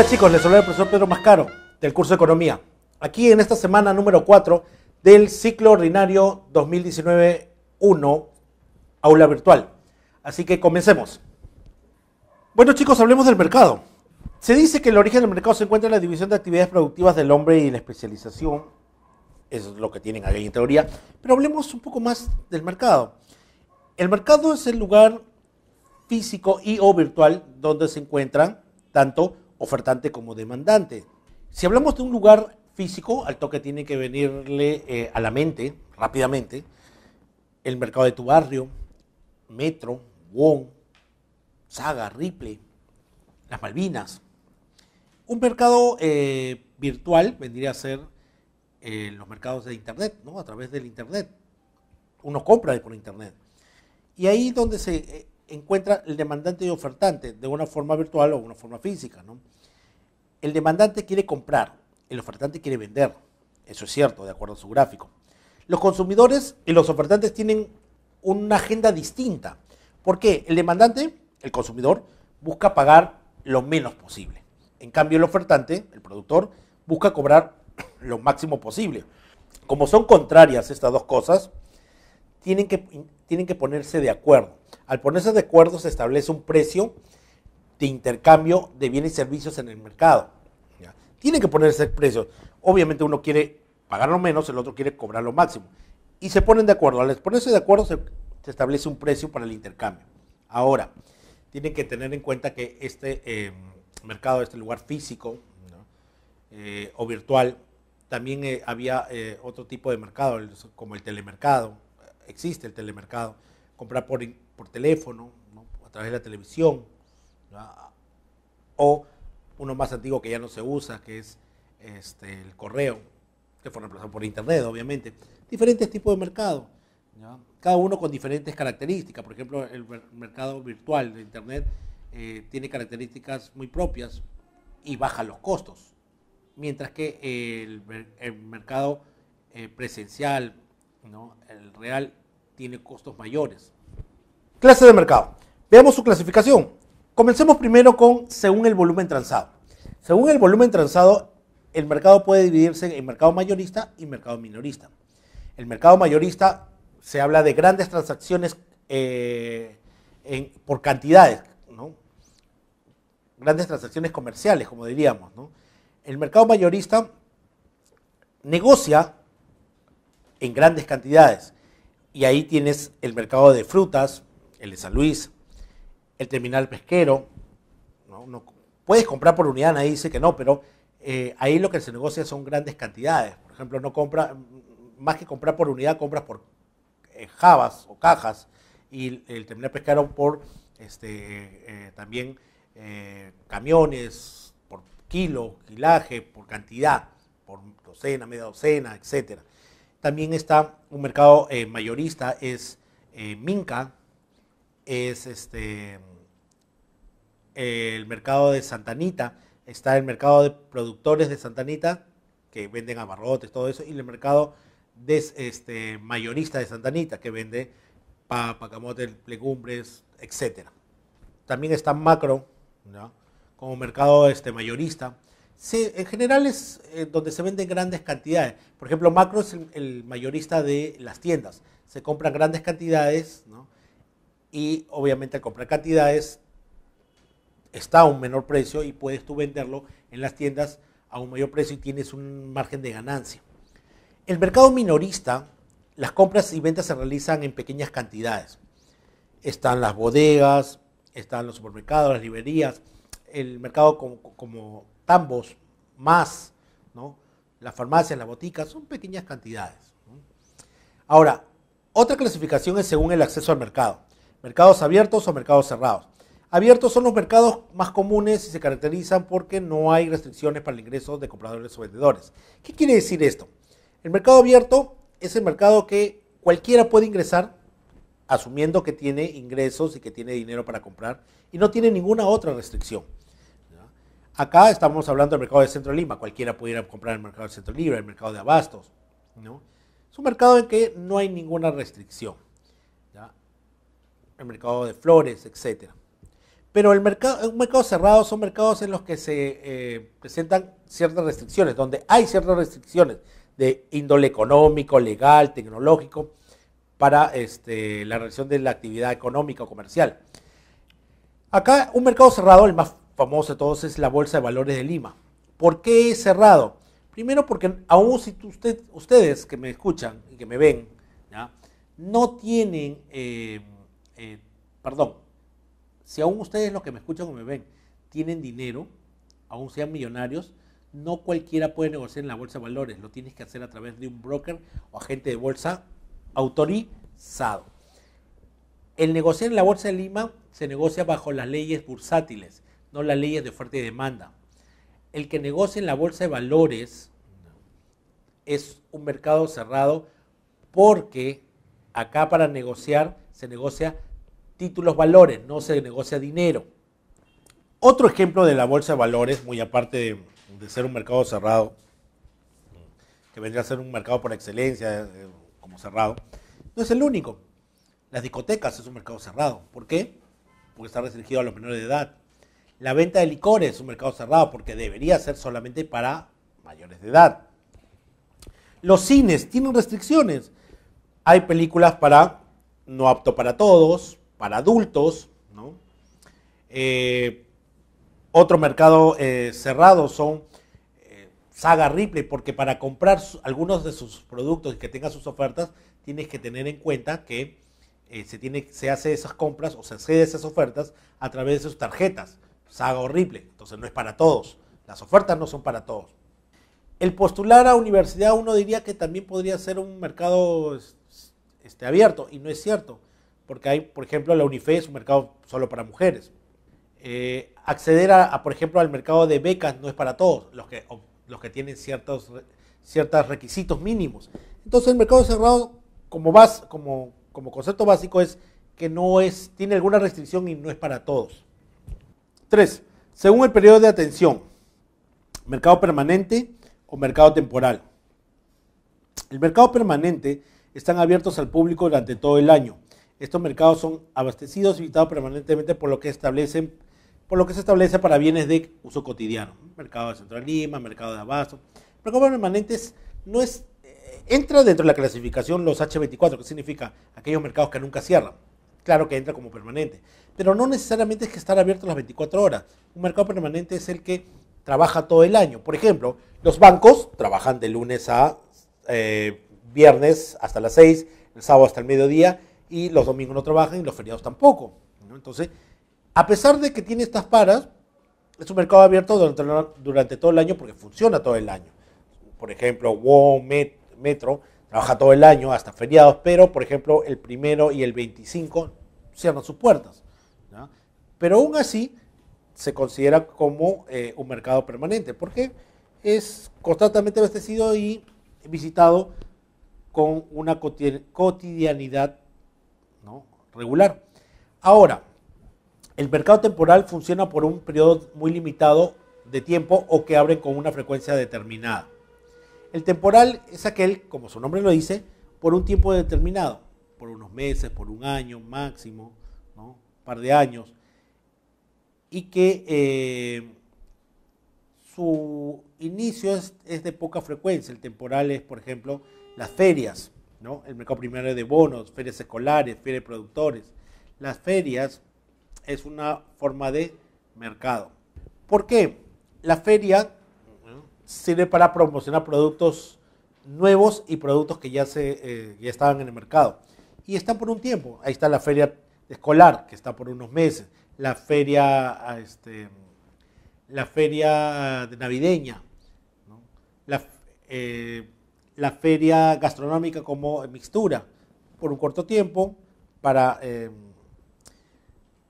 Hola chicos, les habla el profesor Pedro Mascaro del curso de Economía. Aquí en esta semana número 4 del ciclo ordinario 2019-1, aula virtual. Así que comencemos. Bueno chicos, hablemos del mercado. Se dice que el origen del mercado se encuentra en la división de actividades productivas del hombre y la especialización. es lo que tienen ahí en teoría. Pero hablemos un poco más del mercado. El mercado es el lugar físico y o virtual donde se encuentran tanto ofertante como demandante. Si hablamos de un lugar físico, al toque tiene que venirle eh, a la mente rápidamente el mercado de tu barrio, Metro, Wong, Saga, Ripley, las Malvinas. Un mercado eh, virtual vendría a ser eh, los mercados de Internet, ¿no? a través del Internet. Uno compra por Internet. Y ahí donde se encuentra el demandante y ofertante de una forma virtual o una forma física. El demandante quiere comprar, el ofertante quiere vender. Eso es cierto, de acuerdo a su gráfico. Los consumidores y los ofertantes tienen una agenda distinta. ¿Por qué? El demandante, el consumidor, busca pagar lo menos posible. En cambio, el ofertante, el productor, busca cobrar lo máximo posible. Como son contrarias estas dos cosas, tienen que, tienen que ponerse de acuerdo. Al ponerse de acuerdo se establece un precio de intercambio de bienes y servicios en el mercado. Tienen que ponerse precios. Obviamente uno quiere pagar lo menos, el otro quiere cobrar lo máximo. Y se ponen de acuerdo. Al ponerse de acuerdo se, establece un precio para el intercambio. Ahora, tienen que tener en cuenta que este em, mercado, este lugar físico eh, o virtual, también eh, había eh, otro tipo de mercado, como el telemercado. Existe el telemercado. Comprar por por teléfono, a través de la televisión, o uno más antiguo que ya no se usa, que es este, el correo, que fue reemplazado por Internet, obviamente. Diferentes tipos de mercado, cada uno con diferentes características. Por ejemplo, el mercado virtual de Internet eh, tiene características muy propias y baja los costos, mientras que el, mercado eh, presencial, ¿no? el real, tiene costos mayores. Clase de mercado. Veamos su clasificación. Comencemos primero con según el volumen transado. Según el volumen transado, el mercado puede dividirse en mercado mayorista y mercado minorista. El mercado mayorista se habla de grandes transacciones eh, por cantidades, grandes transacciones comerciales, como diríamos. El mercado mayorista negocia en grandes cantidades y ahí tienes el mercado de frutas, el de San Luis, el terminal pesquero. ¿no? puedes comprar por unidad, nadie dice que no, pero eh, ahí lo que se negocia son grandes cantidades. Por ejemplo, no compra, más que comprar por unidad, compras por eh, jabas o cajas y el terminal pesquero por este, eh, también camiones, por kilo, kilaje, por cantidad, por docena, media docena, etcétera. También está un mercado mayorista, es Minca, es este, el mercado de Santanita, está el mercado de productores de Santanita, que venden abarrotes, todo eso, y el mercado de, este, mayorista de Santanita, que vende papa, camote, legumbres, etc. También está macro, ¿no? como mercado este, mayorista. en general es eh, donde se venden grandes cantidades. Por ejemplo, macro es el, el mayorista de las tiendas. Se compran grandes cantidades, ¿no? y obviamente al comprar cantidades está a un menor precio y puedes tú venderlo en las tiendas a un mayor precio y tienes un margen de ganancia. El mercado minorista, las compras y ventas se realizan en pequeñas cantidades. Están las bodegas, están los supermercados, las librerías, el mercado como, tambos, más, ¿no? las farmacias, las boticas, son pequeñas cantidades. Ahora, otra clasificación es según el acceso al mercado mercados abiertos o mercados cerrados. Abiertos son los mercados más comunes y se caracterizan porque no hay restricciones para el ingreso de compradores o vendedores. ¿Qué quiere decir esto? El mercado abierto es el mercado que cualquiera puede ingresar asumiendo que tiene ingresos y que tiene dinero para comprar y no tiene ninguna otra restricción. Acá estamos hablando del mercado de Centro de Lima, cualquiera pudiera comprar el mercado de Centro Libre, el mercado de abastos. ¿no? Es un mercado en que no hay ninguna restricción el mercado de flores, etc. Pero el mercado, un mercado cerrado son mercados en los que se eh, presentan ciertas restricciones, donde hay ciertas restricciones de índole económico, legal, tecnológico, para este, la relación de la actividad económica o comercial. Acá un mercado cerrado, el más famoso de todos, es la Bolsa de Valores de Lima. ¿Por qué es cerrado? Primero porque aún si ustedes que me escuchan y que me ven, no tienen eh, eh, perdón, si aún ustedes los que me escuchan o me ven tienen dinero, aún sean millonarios, no cualquiera puede negociar en la bolsa de valores, lo tienes que hacer a través de un broker o agente de bolsa autorizado. El negociar en la bolsa de Lima se negocia bajo las leyes bursátiles, no las leyes de oferta y demanda. El que negocia en la bolsa de valores es un mercado cerrado porque acá para negociar se negocia títulos valores, no se negocia dinero. Otro ejemplo de la bolsa de valores, muy aparte de, ser un mercado cerrado, que vendría a ser un mercado por excelencia eh, como cerrado, no es el único. Las discotecas es un mercado cerrado. ¿Por qué? Porque está restringido a los menores de edad. La venta de licores es un mercado cerrado porque debería ser solamente para mayores de edad. Los cines tienen restricciones. Hay películas para no apto para todos, para adultos, ¿no? Eh, otro mercado eh, cerrado son eh, Saga Ripley, porque para comprar algunos de sus productos y que tenga sus ofertas, tienes que tener en cuenta que se, tiene, se hace esas compras o se accede esas ofertas a través de sus tarjetas, Saga o Ripley. Entonces no es para todos, las ofertas no son para todos. El postular a universidad uno diría que también podría ser un mercado este, abierto, y no es cierto porque hay, por ejemplo, la UNIFE es un mercado solo para mujeres. Eh, acceder, a, por ejemplo, al mercado de becas no es para todos, los que, los que tienen ciertos, ciertos requisitos mínimos. Entonces, el mercado cerrado, como, vas, como, como concepto básico, es que no es, tiene alguna restricción y no es para todos. Tres, según el periodo de atención, mercado permanente o mercado temporal. El mercado permanente están abiertos al público durante todo el año estos mercados son abastecidos y visitados permanentemente por lo que establecen por lo que se establece para bienes de uso cotidiano. Mercado de Central Lima, mercado de Abasto. Mercados permanentes no es, eh, entra dentro de la clasificación los H24, que significa aquellos mercados que nunca cierran. Claro que entra como permanente, pero no necesariamente es que estar abierto las 24 horas. Un mercado permanente es el que trabaja todo el año. Por ejemplo, los bancos trabajan de lunes a eh, viernes hasta las 6, el sábado hasta el mediodía, y los domingos no trabajan y los feriados tampoco. Entonces, a pesar de que tiene estas paras, es un mercado abierto durante, durante todo el año porque funciona todo el año. Por ejemplo, WOM, Metro, trabaja todo el año hasta feriados, pero por ejemplo el primero y el 25 cierran sus puertas. Pero aún así se considera como eh, un mercado permanente porque es constantemente abastecido y visitado con una cotidianidad regular. Ahora, el mercado temporal funciona por un periodo muy limitado de tiempo o que abre con una frecuencia determinada. El temporal es aquel, como su nombre lo dice, por un tiempo determinado, por unos meses, por un año máximo, un par de años, y que eh, su inicio es de poca frecuencia. El temporal es, por ejemplo, las ferias, ¿no? El mercado primario de bonos, ferias escolares, ferias de productores. Las ferias es una forma de mercado. ¿Por qué? La feria sirve para promocionar productos nuevos y productos que ya, se, eh, estaban en el mercado. Y están por un tiempo. Ahí está la feria escolar, que está por unos meses. La feria, ah, este, la feria navideña. La, eh, la feria gastronómica como mixtura por un corto tiempo para, eh,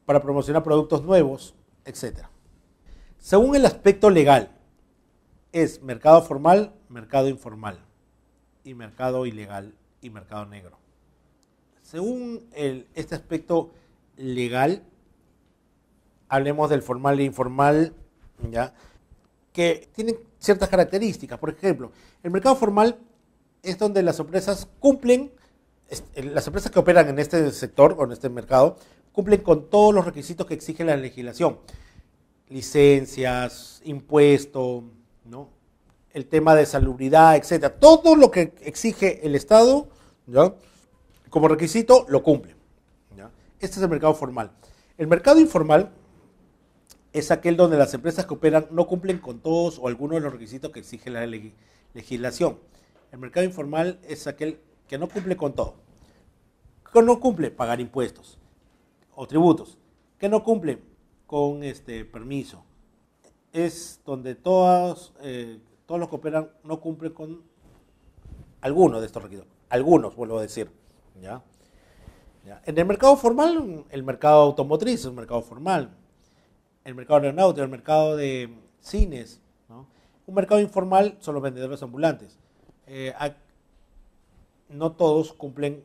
para promocionar productos nuevos, etc. Según el aspecto legal, es mercado formal, mercado informal, y mercado ilegal y mercado negro. Según este aspecto legal, hablemos del formal e informal, ¿ya? que tienen ciertas características. Por ejemplo, el mercado formal es donde las empresas cumplen, eh, las empresas que operan en este sector o en este mercado, cumplen con todos los requisitos que exige la legislación. Licencias, impuesto, ¿no? el tema de salubridad, etcétera. Todo lo que exige el Estado como requisito lo cumple. Este es el mercado formal. El mercado informal es aquel donde las empresas que operan no cumplen con todos o algunos de los requisitos que exige la legislación. El mercado informal es aquel que no cumple con todo. Que no cumple pagar impuestos o tributos. Que no cumple con este permiso. Es donde todos, eh, todos los que operan no cumplen con algunos de estos requisitos. Algunos, vuelvo a decir. ¿ya? En el mercado formal, el mercado automotriz es un mercado formal. El mercado aeronáutico, el mercado de cines. Un mercado informal son los vendedores ambulantes eh, no todos cumplen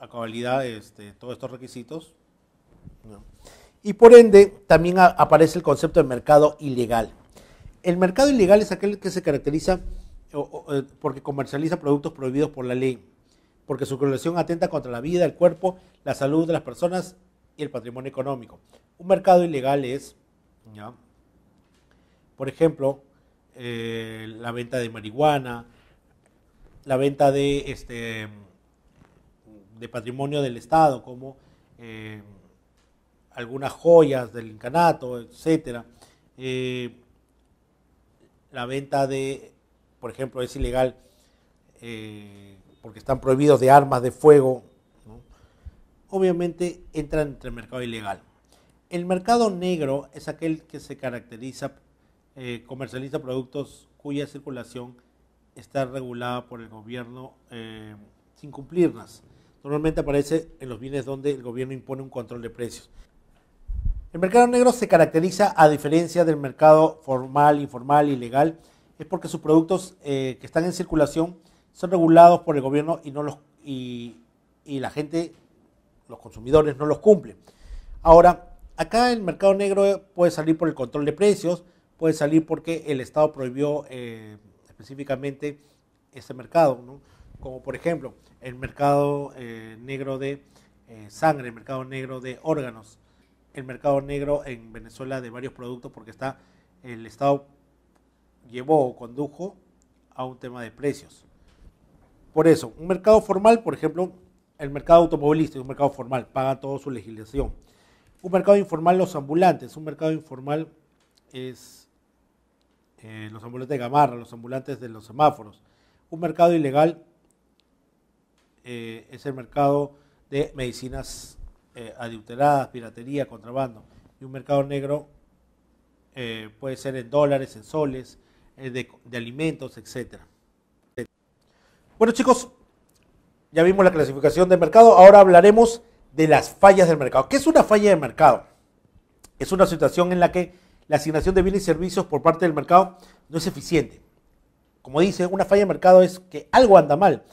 a cabalidad este, todos estos requisitos. Y por ende, también aparece el concepto de mercado ilegal. El mercado ilegal es aquel que se caracteriza eh, porque comercializa productos prohibidos por la ley, porque su regulación atenta contra la vida, el cuerpo, la salud de las personas y el patrimonio económico. Un mercado ilegal es, por ejemplo, eh, la venta de marihuana, la venta de, este, de patrimonio del Estado, como eh, algunas joyas del incanato, etc. Eh, la venta de, por ejemplo, es ilegal eh, porque están prohibidos de armas de fuego. Obviamente entra entre el mercado ilegal. El mercado negro es aquel que se caracteriza, comercializa productos cuya circulación está regulada por el gobierno eh, sin cumplirlas. Normalmente aparece en los bienes donde el gobierno impone un control de precios. El mercado negro se caracteriza, a diferencia del mercado formal, informal y legal, es porque sus productos eh, que están en circulación son regulados por el gobierno y, no los, y, la gente, los consumidores, no los cumplen. Ahora, acá el mercado negro puede salir por el control de precios, puede salir porque el Estado prohibió... Eh, específicamente ese mercado, ¿no? como por ejemplo el mercado eh, negro de eh, sangre, el mercado negro de órganos, el mercado negro en Venezuela de varios productos, porque está el Estado llevó o condujo a un tema de precios. Por eso, un mercado formal, por ejemplo, el mercado automovilístico, un mercado formal, paga toda su legislación. Un mercado informal, los ambulantes. Un mercado informal es eh, los ambulantes de Gamarra, los ambulantes de los semáforos. Un mercado ilegal eh, es el mercado de medicinas eh, adulteradas, piratería, contrabando. Y un mercado negro eh, puede ser en dólares, en soles, de, alimentos, etc. Bueno chicos, ya vimos la clasificación del mercado, ahora hablaremos de las fallas del mercado. ¿Qué es una falla de mercado? Es una situación en la que la asignación de bienes y servicios por parte del mercado no es eficiente. Como dice, una falla de mercado es que algo anda mal,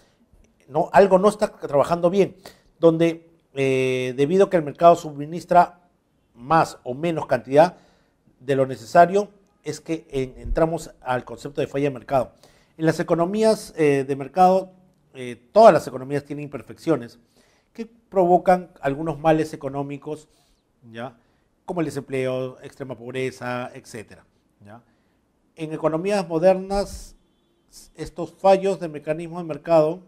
¿no? algo no está trabajando bien, donde eh, debido a que el mercado suministra más o menos cantidad de lo necesario, es que entramos al concepto de falla de mercado. En las economías eh, de mercado, eh, todas las economías tienen imperfecciones que provocan algunos males económicos, ¿ya? como el desempleo, extrema pobreza, etc. En economías modernas, estos fallos de mecanismos de mercado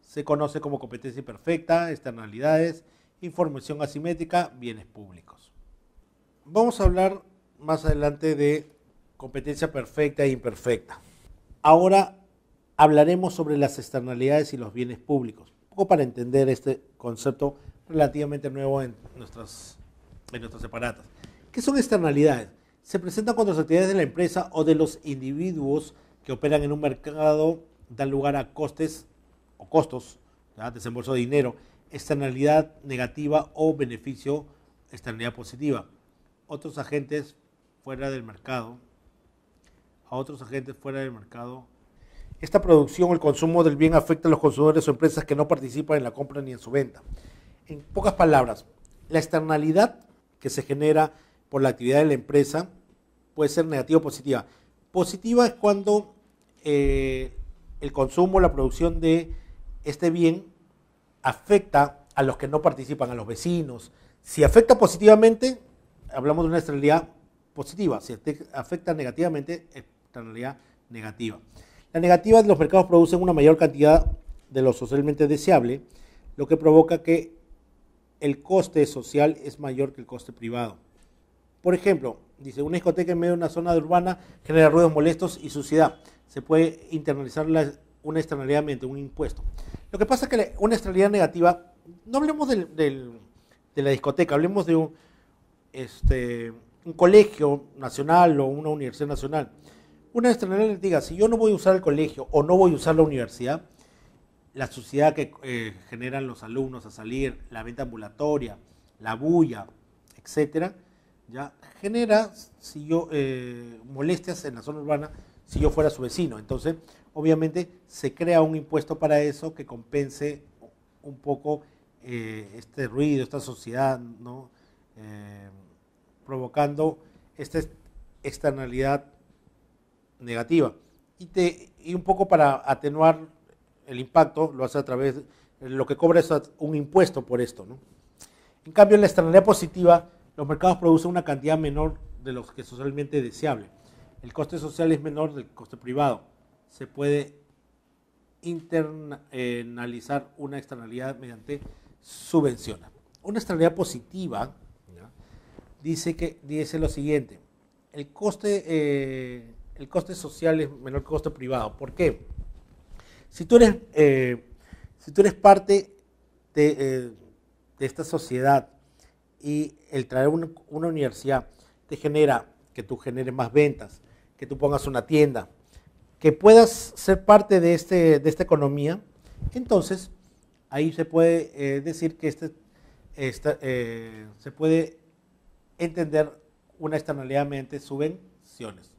se conoce como competencia imperfecta, externalidades, información asimétrica, bienes públicos. Vamos a hablar más adelante de competencia perfecta e imperfecta. Ahora hablaremos sobre las externalidades y los bienes públicos, un poco para entender este concepto relativamente nuevo en nuestras en nuestras separatas. ¿Qué son externalidades? Se presentan cuando las actividades de la empresa o de los individuos que operan en un mercado dan lugar a costes o costos, desembolso de dinero, externalidad negativa o beneficio, externalidad positiva. Otros agentes fuera del mercado, a otros agentes fuera del mercado. Esta producción o el consumo del bien afecta a los consumidores o empresas que no participan en la compra ni en su venta. En pocas palabras, la externalidad que se genera por la actividad de la empresa puede ser negativa o positiva. Positiva es cuando eh, el consumo, la producción de este bien afecta a los que no participan, a los vecinos. Si afecta positivamente, hablamos de una externalidad positiva. Si afecta negativamente, externalidad negativa. La negativa de los mercados producen una mayor cantidad de lo socialmente deseable, lo que provoca que el coste social es mayor que el coste privado. Por ejemplo, dice, una discoteca en medio de una zona urbana genera ruidos molestos y suciedad. Se puede internalizar la, una externalidad mediante un impuesto. Lo que pasa es que una externalidad negativa, no hablemos de la discoteca, hablemos de un, este, un colegio nacional o una universidad nacional. Una externalidad diga, si yo no voy a usar el colegio o no voy a usar la universidad, la suciedad que eh, generan los alumnos a salir, la venta ambulatoria, la bulla, etcétera, ya genera si yo eh, molestias en la zona urbana si yo fuera su vecino. Entonces, obviamente se crea un impuesto para eso que compense un poco eh, este ruido, esta sociedad, ¿no? provocando esta externalidad negativa. Y, te, y un poco para atenuar el impacto lo hace a través, lo que cobra es un impuesto por esto. En cambio, en la externalidad positiva, los mercados producen una cantidad menor de lo que es socialmente deseable. El coste social es menor del coste privado. Se puede internalizar eh, una externalidad mediante subvención. Una externalidad positiva dice, que, dice lo siguiente. El coste, eh, el coste social es menor que el coste privado. ¿Por qué? Eh, si tú eres, parte eh, de, esta sociedad y el traer una, universidad te genera que tú generes más ventas, que tú pongas una tienda, que puedas ser parte de, este, de esta economía, entonces ahí se puede eh, decir que este, se puede entender una externalidad mediante subvenciones.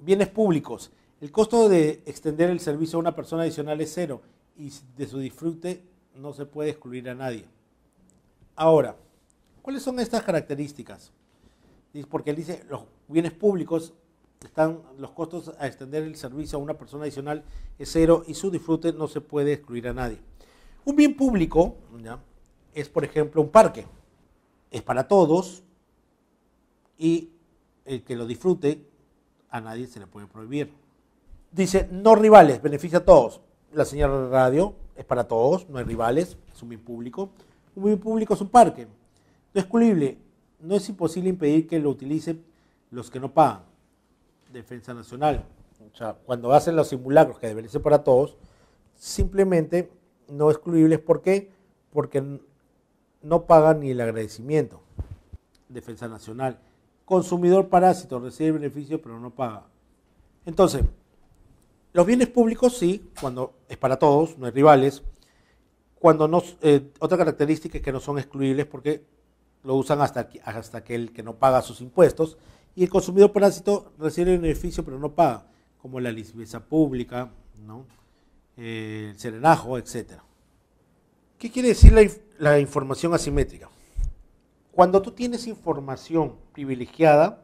Bienes públicos. El costo de extender el servicio a una persona adicional es cero y de su disfrute no se puede excluir a nadie. Ahora, ¿cuáles son estas características? Porque él dice, los bienes públicos están, los costos a extender el servicio a una persona adicional es cero y su disfrute no se puede excluir a nadie. Un bien público es, por ejemplo, un parque. Es para todos y el que lo disfrute a nadie se le puede prohibir. Dice, no rivales, beneficia a todos. La señal de radio es para todos, no hay rivales, es un bien público. Un bien público es un parque. No es excluible, no es imposible impedir que lo utilicen los que no pagan. Defensa Nacional. O sea, cuando hacen los simulacros que deben ser para todos, simplemente no excluibles. ¿Por qué? Porque no pagan ni el agradecimiento. Defensa Nacional. Consumidor parásito, recibe beneficio pero no paga. Entonces, los bienes públicos sí, cuando es para todos, no hay rivales. Cuando eh, otra característica es que no son excluibles porque lo usan hasta, hasta el que no paga sus impuestos y el consumidor parásito recibe el beneficio pero no paga, como la licencia pública, el serenajo, etc. ¿Qué quiere decir la, información asimétrica? Cuando tú tienes información privilegiada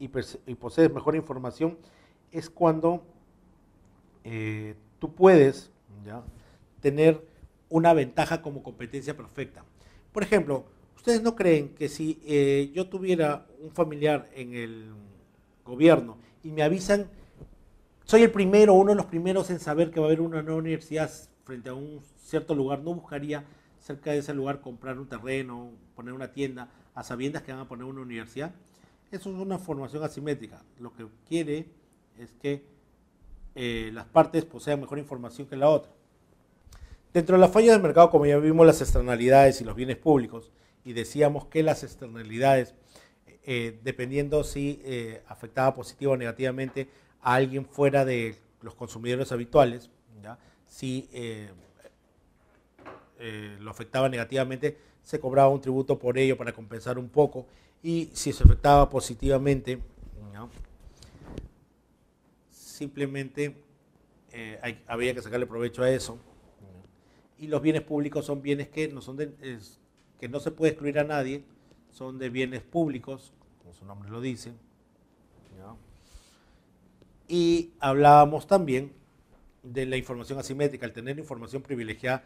y, y posees mejor información, es cuando eh, tú puedes tener una ventaja como competencia perfecta. Por ejemplo, ¿ustedes no creen que si eh, yo tuviera un familiar en el gobierno y me avisan, soy el primero, uno de los primeros en saber que va a haber una nueva universidad frente a un cierto lugar, no buscaría cerca de ese lugar comprar un terreno, poner una tienda, a sabiendas que van a poner una universidad? Eso es una formación asimétrica. Lo que quiere es que eh, las partes posean mejor información que la otra. Dentro de las fallas del mercado, como ya vimos las externalidades y los bienes públicos, y decíamos que las externalidades, eh, dependiendo si eh, afectaba positiva o negativamente a alguien fuera de los consumidores habituales, si lo afectaba negativamente, se cobraba un tributo por ello para compensar un poco, y si se afectaba positivamente, ¿no? simplemente eh, había que sacarle provecho a eso. Y los bienes públicos son bienes que no, se puede excluir a nadie, son de bienes públicos, como su nombre lo dice. Y hablábamos también de la información asimétrica, el tener información privilegiada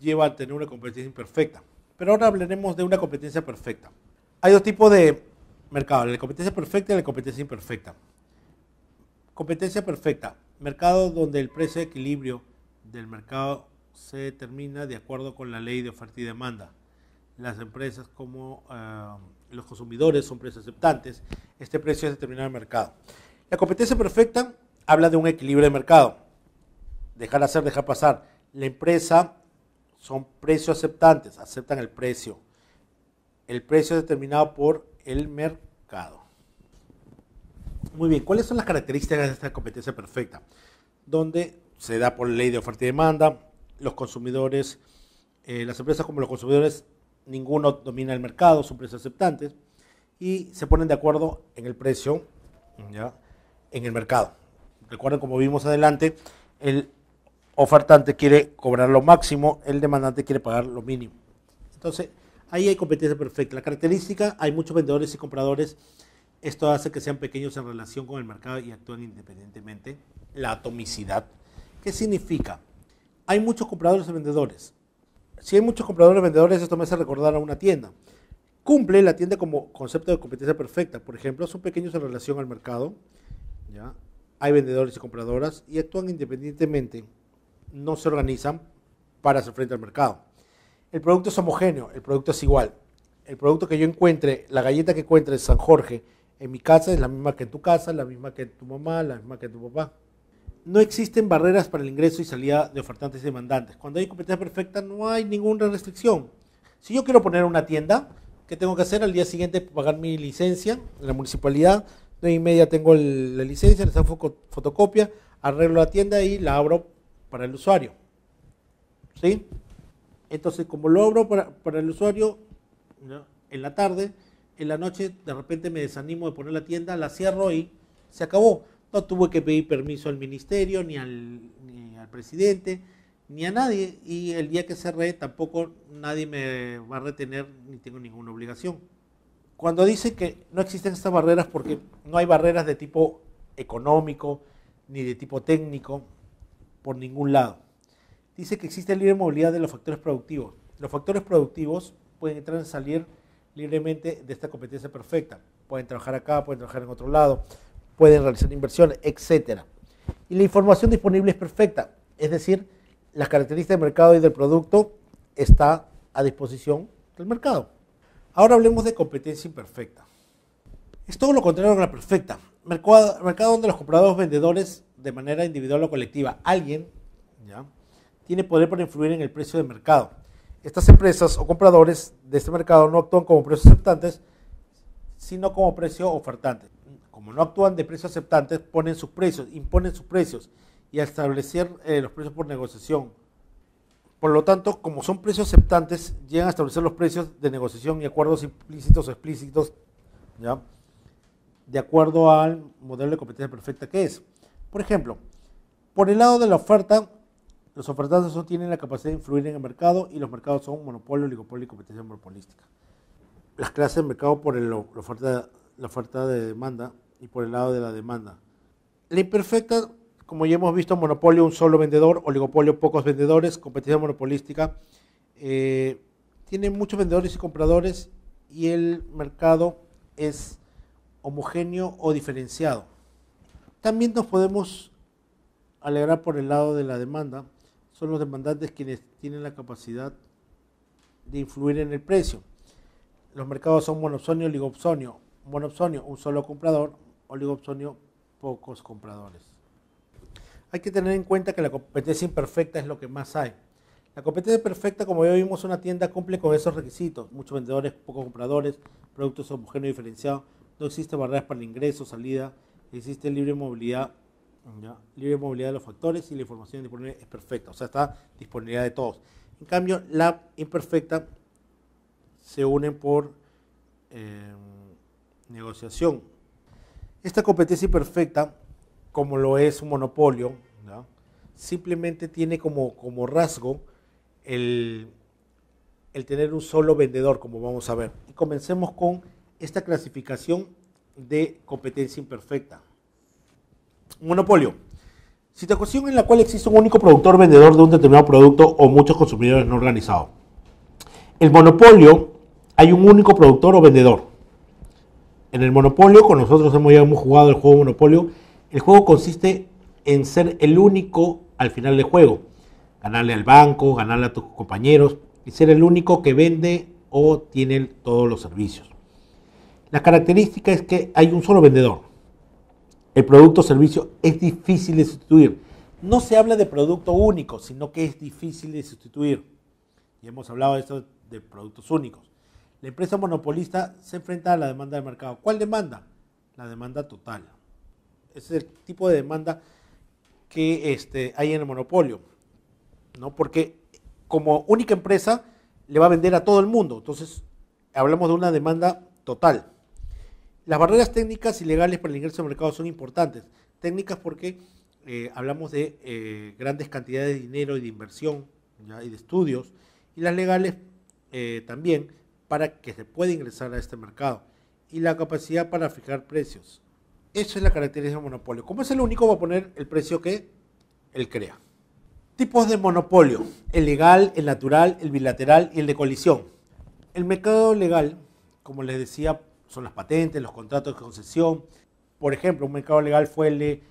lleva a tener una competencia imperfecta. Pero ahora hablaremos de una competencia perfecta. Hay dos tipos de mercado, la competencia perfecta y la competencia imperfecta. Competencia perfecta. Mercado donde el precio de equilibrio del mercado se determina de acuerdo con la ley de oferta y demanda. Las empresas como ah, los consumidores son precios aceptantes. Este precio es determinado el mercado. La competencia perfecta habla de un equilibrio de mercado. Dejar hacer, dejar pasar. La empresa son precios aceptantes, aceptan el precio. El precio es determinado por el mercado. Muy bien, ¿cuáles son las características de esta competencia perfecta? Donde se da por ley de oferta y demanda, los consumidores, eh, las empresas como los consumidores, ninguno domina el mercado, son precios aceptantes y se ponen de acuerdo en el precio, ¿ya? en el mercado. Recuerden, como vimos adelante, el ofertante quiere cobrar lo máximo, el demandante quiere pagar lo mínimo. Entonces, ahí hay competencia perfecta. La característica, hay muchos vendedores y compradores esto hace que sean pequeños en relación con el mercado y actúen independientemente. La atomicidad. ¿Qué significa? Hay muchos compradores y vendedores. Si hay muchos compradores y vendedores, esto me hace recordar a una tienda. Cumple la tienda como concepto de competencia perfecta. Por ejemplo, son pequeños en relación al mercado. ¿ya? Hay vendedores y compradoras y actúan independientemente. No se organizan para hacer frente al mercado. El producto es homogéneo, el producto es igual. El producto que yo encuentre, la galleta que encuentre en San Jorge, en mi casa es la misma que en tu casa, la misma que en tu mamá, la misma que en tu papá. No existen barreras para el ingreso y salida de ofertantes y demandantes. Cuando hay competencia perfecta no hay ninguna restricción. Si yo quiero poner una tienda, ¿qué tengo que hacer? Al día siguiente pagar mi licencia en la municipalidad. De y media tengo la licencia, le hago fotocopia, arreglo la tienda y la abro para el usuario. ¿Sí? Entonces, como lo abro para, el usuario en la tarde, en la noche de repente me desanimo de poner la tienda, la cierro y se acabó. No tuve que pedir permiso al ministerio, ni al, presidente, ni a nadie. Y el día que cerré tampoco nadie me va a retener, ni tengo ninguna obligación. Cuando dice que no existen estas barreras porque no hay barreras de tipo económico, ni de tipo técnico, por ningún lado. Dice que existe libre movilidad de los factores productivos. Los factores productivos pueden entrar y salir libremente de esta competencia perfecta. Pueden trabajar acá, pueden trabajar en otro lado, pueden realizar inversiones, etc. Y la información disponible es perfecta, es decir, las características del mercado y del producto está a disposición del mercado. Ahora hablemos de competencia imperfecta. Es todo lo contrario a la perfecta. Mercado, mercado donde los compradores vendedores de manera individual o colectiva, alguien, ¿ya? tiene poder para influir en el precio del mercado estas empresas o compradores de este mercado no actúan como precios aceptantes, sino como precio ofertantes. Como no actúan de precios aceptantes, ponen sus precios, imponen sus precios y establecen establecer eh, los precios por negociación. Por lo tanto, como son precios aceptantes, llegan a establecer los precios de negociación y acuerdos implícitos o explícitos, de acuerdo al modelo de competencia perfecta que es. Por ejemplo, por el lado de la oferta, los ofertantes no tienen la capacidad de influir en el mercado y los mercados son monopolio, oligopolio y competencia monopolística. Las clases de mercado por la, oferta, de demanda y por el lado de la demanda. La imperfecta, como ya hemos visto, monopolio un solo vendedor, oligopolio pocos vendedores, competencia monopolística. Eh, tiene muchos vendedores y compradores y el mercado es homogéneo o diferenciado. También nos podemos alegrar por el lado de la demanda, son los demandantes quienes tienen la capacidad de influir en el precio. Los mercados son monopsonio, oligopsonio. Monopsonio, un solo comprador, oligopsonio, pocos compradores. Hay que tener en cuenta que la competencia imperfecta es lo que más hay. La competencia perfecta, como ya vimos, una tienda cumple con esos requisitos. Muchos vendedores, pocos compradores, productos homogéneos y diferenciados. No existen barreras para el ingreso, salida, existe libre movilidad Libre movilidad de los factores y la información disponible es perfecta, o sea, está disponibilidad de todos. En cambio, la imperfecta se unen por em, negociación. Esta competencia imperfecta, como lo es un monopolio, simplemente tiene como, rasgo el, el tener un solo vendedor, como vamos a ver. Y comencemos con esta clasificación de competencia imperfecta. Monopolio. Situación en la cual existe un único productor vendedor de un determinado producto o muchos consumidores no organizados. El monopolio, hay un único productor o vendedor. En el monopolio, con nosotros hemos, hemos jugado el juego monopolio, el juego consiste en ser el único al final del juego. Ganarle al banco, ganarle a tus compañeros y ser el único que vende o tiene todos los servicios. La característica es que hay un solo vendedor el producto o servicio es difícil de sustituir. No se habla de producto único, sino que es difícil de sustituir. Y hemos hablado de esto de productos únicos. La empresa monopolista se enfrenta a la demanda del mercado. ¿Cuál demanda? La demanda total. Ese es el tipo de demanda que este, hay en el monopolio. ¿no? Porque como única empresa le va a vender a todo el mundo. Entonces, hablamos de una demanda total. Las barreras técnicas y legales para el ingreso al mercado son importantes. Técnicas porque eh, hablamos de eh, grandes cantidades de dinero y de inversión y de estudios. Y las legales eh, también para que se pueda ingresar a este mercado. Y la capacidad para fijar precios. Eso es la característica del monopolio. Como es el único, va a poner el precio que él crea. Tipos de monopolio. El legal, el natural, el bilateral y el de colisión. El mercado legal, como les decía, son las patentes, los contratos de concesión. Por ejemplo, un mercado legal fue el de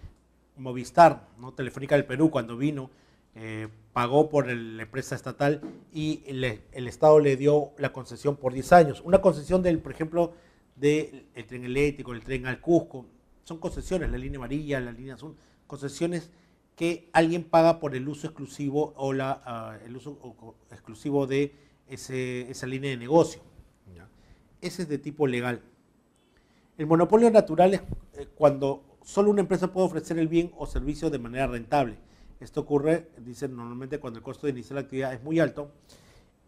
Movistar, ¿no? Telefónica del Perú, cuando vino, eh, pagó por la empresa estatal y el Estado le dio la concesión por 10 años. Una concesión, del, por ejemplo, del tren eléctrico, el tren al Cusco, son concesiones, la línea amarilla, la línea azul, concesiones que alguien paga por el uso exclusivo o la, ah, el uso exclusivo de esa línea de negocio ese es de tipo legal. El monopolio natural es eh, cuando solo una empresa puede ofrecer el bien o servicio de manera rentable. Esto ocurre, dicen normalmente, cuando el costo de iniciar la actividad es muy alto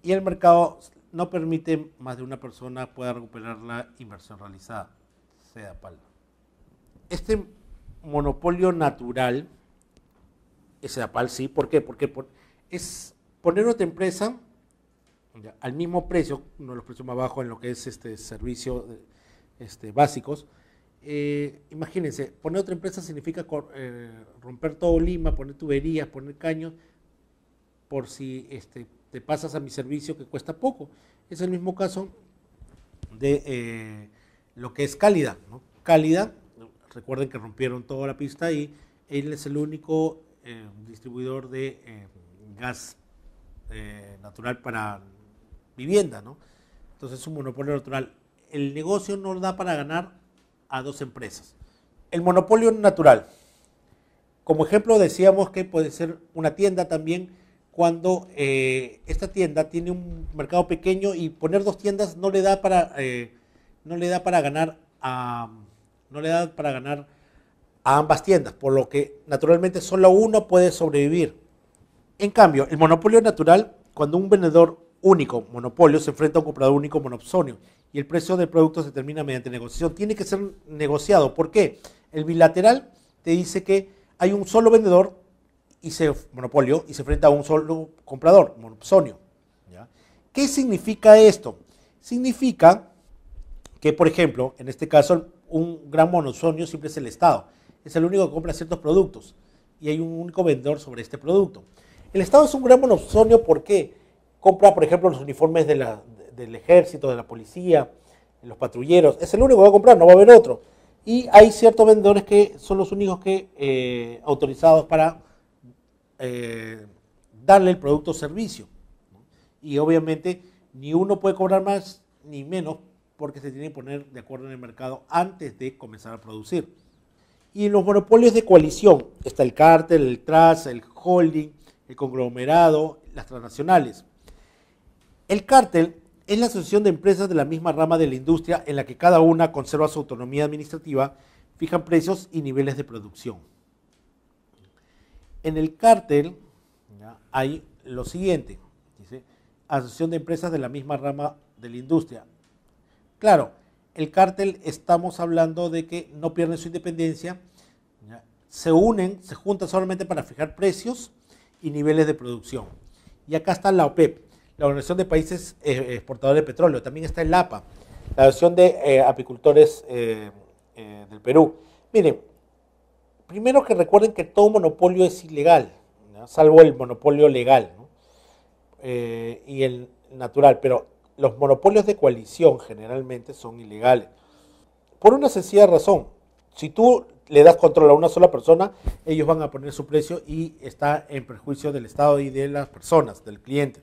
y el mercado no permite más de una persona pueda recuperar la inversión realizada. Sea Este monopolio natural, es pal, sí, ¿por qué? Porque es poner otra empresa al mismo precio, uno de los precios más bajos en lo que es este servicio este, básicos. Eh, imagínense, poner otra empresa significa eh, romper todo Lima, poner tuberías, poner caños, por si este, te pasas a mi servicio que cuesta poco. Es el mismo caso de eh, lo que es cálida. ¿no? recuerden que rompieron toda la pista y él es el único distribuidor de gas natural para vivienda, ¿no? Entonces es un monopolio natural. El negocio no da para ganar a dos empresas. El monopolio natural. Como ejemplo decíamos que puede ser una tienda también cuando eh, esta tienda tiene un mercado pequeño y poner dos tiendas no le da para eh, no le da para ganar a no le da para ganar a ambas tiendas, por lo que naturalmente solo uno puede sobrevivir. En cambio, el monopolio natural, cuando un vendedor único, monopolio, se enfrenta a un comprador único monopsonio y el precio del producto se determina mediante negociación. Tiene que ser negociado. ¿Por qué? El bilateral te dice que hay un solo vendedor y se monopolio y se enfrenta a un solo comprador, monopsonio. ¿Qué significa esto? Significa que, por ejemplo, en este caso, un gran monopsonio siempre es el Estado. Es el único que compra ciertos productos y hay un único vendedor sobre este producto. El Estado es un gran monopsonio, ¿por qué? compra, por ejemplo, los uniformes del ejército, de la policía, los patrulleros. Es el único que va a comprar, no va a haber otro. Y hay ciertos vendedores que son los únicos que eh, autorizados para eh, darle el producto o servicio. Y obviamente ni uno puede cobrar más ni menos porque se tiene que poner de acuerdo en el mercado antes de comenzar a producir. Y en los monopolios de coalición está el cártel, el trust, el holding, el conglomerado, las transnacionales. El cártel es la asociación de empresas de la misma rama de la industria en la que cada una conserva su autonomía administrativa, fijan precios y niveles de producción. En el cártel hay lo siguiente, dice, asociación de empresas de la misma rama de la industria. Claro, el cártel estamos hablando de que no pierden su independencia, se unen, se juntan solamente para fijar precios y niveles de producción. Y acá está la OPEP, e la Organización de Países eh, Exportadores de Petróleo, también está el APA, la Asociación de eh, Apicultores eh, del Perú. Miren, primero que recuerden que todo monopolio es ilegal, salvo el monopolio legal y el natural, pero los monopolios de coalición generalmente son ilegales. Por una sencilla razón, si tú le das control a una sola persona, ellos van a poner su precio y está en perjuicio del Estado y de las personas, del cliente.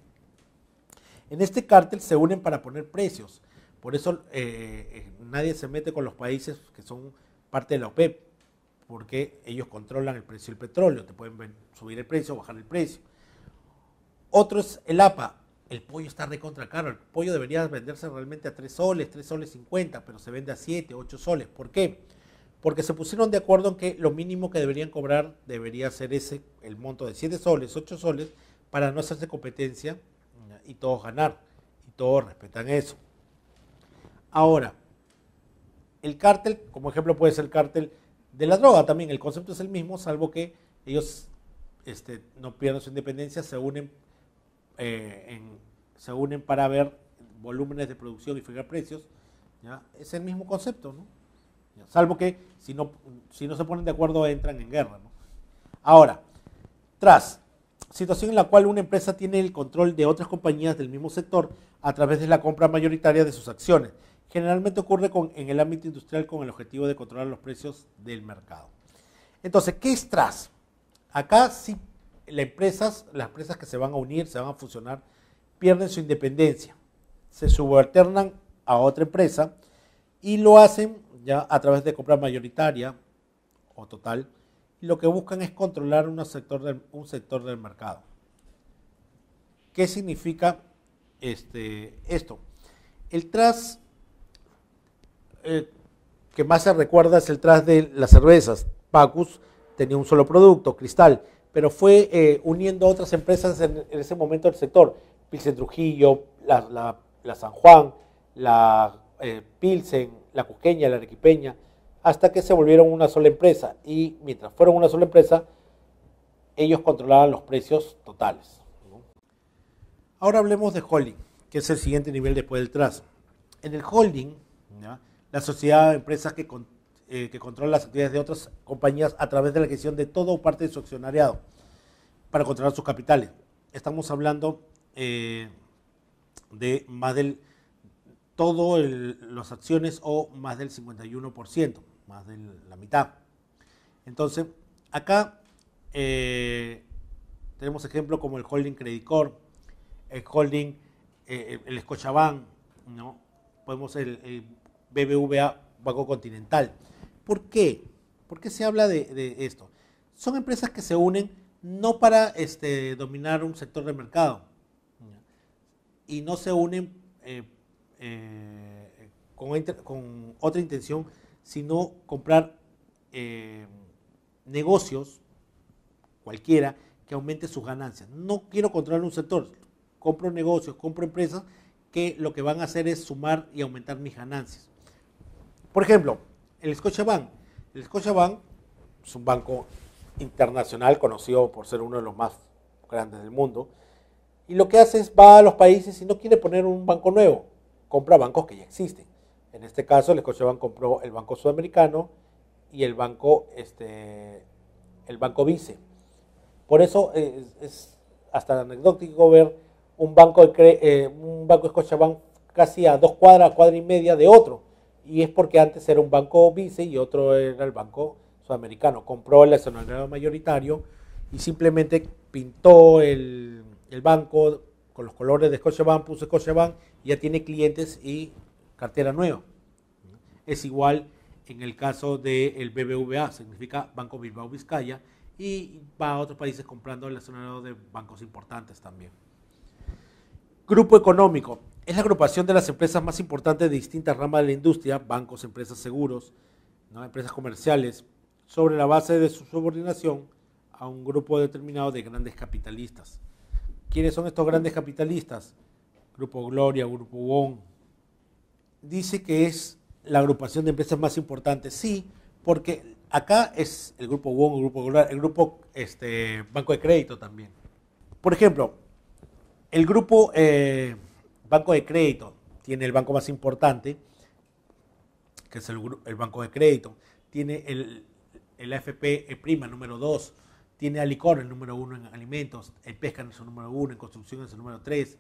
En este cártel se unen para poner precios. Por eso eh, eh, nadie se mete con los países que son parte de la OPEP, e porque ellos controlan el precio del petróleo, te pueden subir el precio o bajar el precio. Otro es el APA. El pollo está recontra caro. El pollo debería venderse realmente a 3 soles, 3 soles 50, pero se vende a 7, 8 soles. ¿Por qué? Porque se pusieron de acuerdo en que lo mínimo que deberían cobrar debería ser ese, el monto de 7 soles, 8 soles, para no hacerse competencia y todos ganar. Y todos respetan eso. Ahora, el cártel, como ejemplo puede ser el cártel de la droga también, el concepto es el mismo, salvo que ellos este, no pierden su independencia, se unen, eh, se unen para ver volúmenes de producción y fijar precios. ¿ya? Es el mismo concepto, ¿no? Salvo que si no, si no se ponen de acuerdo entran en guerra. Ahora, tras situación en la cual una empresa tiene el control de otras compañías del mismo sector a través de la compra mayoritaria de sus acciones. Generalmente ocurre en el ámbito industrial con el objetivo de controlar los precios del mercado. Entonces, ¿qué es TRAS? Acá sí, las empresas, las empresas que se van a unir, se van a fusionar, pierden su independencia, se subalternan a otra empresa y lo hacen ya a través de compra mayoritaria o total lo que buscan es controlar un sector del, un sector del mercado. ¿Qué significa este, esto? El tras eh, que más se recuerda es el tras de las cervezas. Pacus tenía un solo producto, Cristal, pero fue eh, uniendo otras empresas en, ese momento del sector. Pilsen Trujillo, la, San Juan, la eh, Pilsen, la Cusqueña, la Arequipeña hasta que se volvieron una sola empresa. Y mientras fueron una sola empresa, ellos controlaban los precios totales. Ahora hablemos de holding, que es el siguiente nivel después del trust. En el holding, la sociedad de empresas que, eh, controlan las actividades de otras compañías a través de la gestión de todo o parte de su accionariado para controlar sus capitales. Estamos hablando eh, de más del todo las acciones o más del 51% más de la mitad. Entonces, acá eh, tenemos ejemplos como el holding Credicor, el holding, eh, el Escochabán, ¿no? Podemos el, el, BBVA Banco Continental. ¿Por qué? ¿Por qué se habla de, esto? Son empresas que se unen no para este, dominar un sector de mercado y no se unen eh, con otra intención sino comprar eh, negocios, cualquiera, que aumente sus ganancias. No quiero controlar un sector, compro negocios, compro empresas que lo que van a hacer es sumar y aumentar mis ganancias. Por ejemplo, el Scotiabank. El Scotiabank es un banco internacional conocido por ser uno de los más grandes del mundo. Y lo que hace es va a los países y no quiere poner un banco nuevo, compra bancos que ya existen. En este caso, el Scotiabank compró el Banco Sudamericano y el Banco, este, el banco Vice. Por eso eh, es, hasta anecdótico ver un banco, de, eh, un banco Scotiabank casi a dos cuadras, cuadra y media de otro. Y es porque antes era un banco Vice y otro era el Banco Sudamericano. Compró el accionariado mayoritario y simplemente pintó el, el banco con los colores de Scotiabank, puso Scotiabank, ya tiene clientes y cartera nueva. Es igual en el caso del BBVA, significa Banco Bilbao Vizcaya, y va a otros países comprando zona de bancos importantes también. Grupo económico. Es la agrupación de las empresas más importantes de distintas ramas de la industria, bancos, empresas seguros, empresas comerciales, sobre la base de su subordinación a un grupo determinado de grandes capitalistas. ¿Quiénes son estos grandes capitalistas? Grupo Gloria, Grupo Wong, dice que es la agrupación de empresas más importante. Sí, porque acá es el grupo WON, el grupo Global el grupo este, Banco de Crédito también. Por ejemplo, el grupo eh, Banco de Crédito tiene el banco más importante, que es el, el Banco de Crédito. Tiene el, el AFP el Prima, número 2. Tiene Alicor, el número 1 en alimentos. En pesca es el número 1, en construcción es el número 3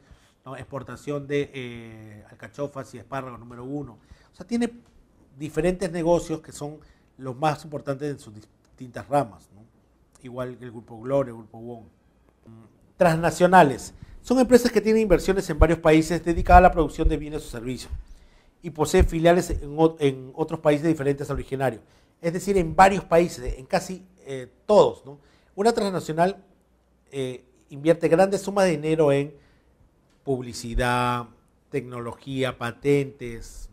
exportación de eh, alcachofas y espárragos número uno. O sea, tiene diferentes negocios que son los más importantes en sus distintas ramas, igual que el Grupo Gloria, el Grupo Wong. Mm, transnacionales. Son empresas que tienen inversiones en varios países dedicadas a la producción de bienes o servicios y posee filiales en, otros países diferentes al originario. Es decir, en varios países, en casi eh, todos. Una transnacional eh, invierte grandes sumas de dinero en publicidad, tecnología, patentes,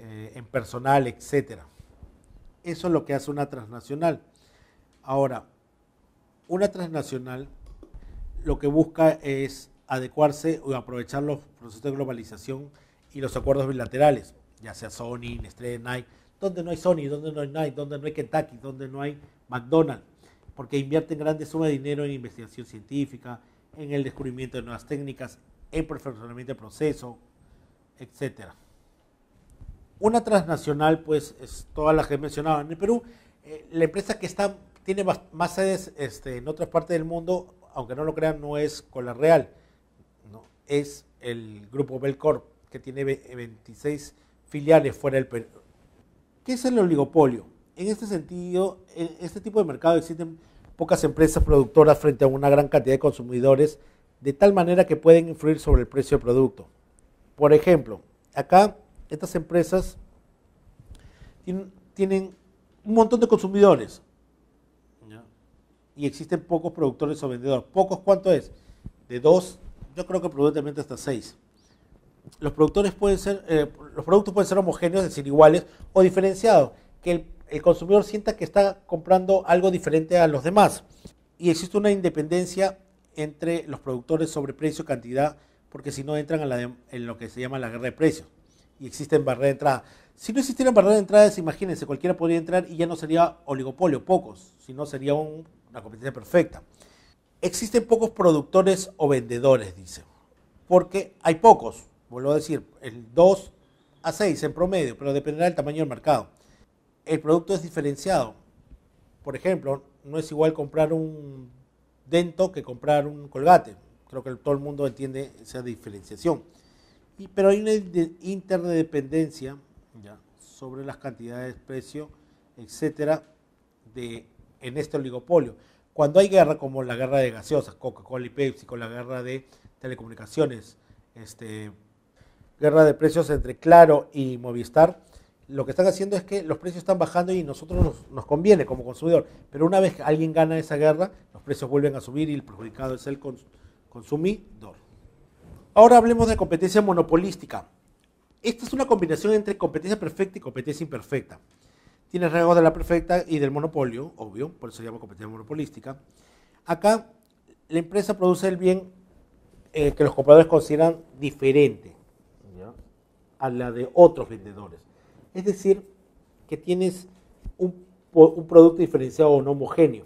eh, en personal, etc. Eso es lo que hace una transnacional. Ahora, una transnacional lo que busca es adecuarse o aprovechar los procesos de globalización y los acuerdos bilaterales, ya sea Sony, Nestlé, Nike, donde no hay Sony, donde no hay Nike, donde no hay Kentucky, donde no hay McDonald's, porque invierten grandes sumas de dinero en investigación científica, en el descubrimiento de nuevas técnicas, en perfeccionamiento de proceso, etc. Una transnacional, pues, es todas las que mencionaba. En el Perú, eh, la empresa que está, tiene más, sedes este, en otras partes del mundo, aunque no lo crean, no es Cola Real, no, es el grupo Belcorp, que tiene 26 filiales fuera del Perú. ¿Qué es el oligopolio? En este sentido, en este tipo de mercado existen pocas empresas productoras frente a una gran cantidad de consumidores, de tal manera que pueden influir sobre el precio del producto. Por ejemplo, acá estas empresas tienen un montón de consumidores y existen pocos productores o vendedores. ¿Pocos cuánto es? De dos, yo creo que probablemente hasta seis. Los, productores pueden ser, eh, los productos pueden ser homogéneos, es decir, iguales o diferenciados. Que el el consumidor sienta que está comprando algo diferente a los demás. Y existe una independencia entre los productores sobre precio y cantidad, porque si no entran en, lo que se llama la guerra de precios. Y existen barreras de entrada. Si no existieran barreras de entrada, imagínense, cualquiera podría entrar y ya no sería oligopolio, pocos, sino sería una competencia perfecta. Existen pocos productores o vendedores, dice, porque hay pocos, vuelvo a decir, el 2 a 6 en promedio, pero dependerá del tamaño del mercado el producto es diferenciado. Por ejemplo, no es igual comprar un Dento que comprar un Colgate. Creo que todo el mundo entiende esa diferenciación. Y, pero hay una interdependencia sobre las cantidades, precio, etcétera, de, en este oligopolio. Cuando hay guerra, como la guerra de gaseosas, Coca-Cola y Pepsi, con la guerra de telecomunicaciones, este, guerra de precios entre Claro y Movistar, lo que están haciendo es que los precios están bajando y nosotros nos, conviene como consumidor. Pero una vez que alguien gana esa guerra, los precios vuelven a subir y el perjudicado es el consumidor. Ahora hablemos de competencia monopolística. Esta es una combinación entre competencia perfecta y competencia imperfecta. Tiene rasgos de la perfecta y del monopolio, obvio, por eso se llama competencia monopolística. Acá la empresa produce el bien eh, que los compradores consideran diferente a la de otros vendedores. Es decir, que tienes un, producto diferenciado o no homogéneo.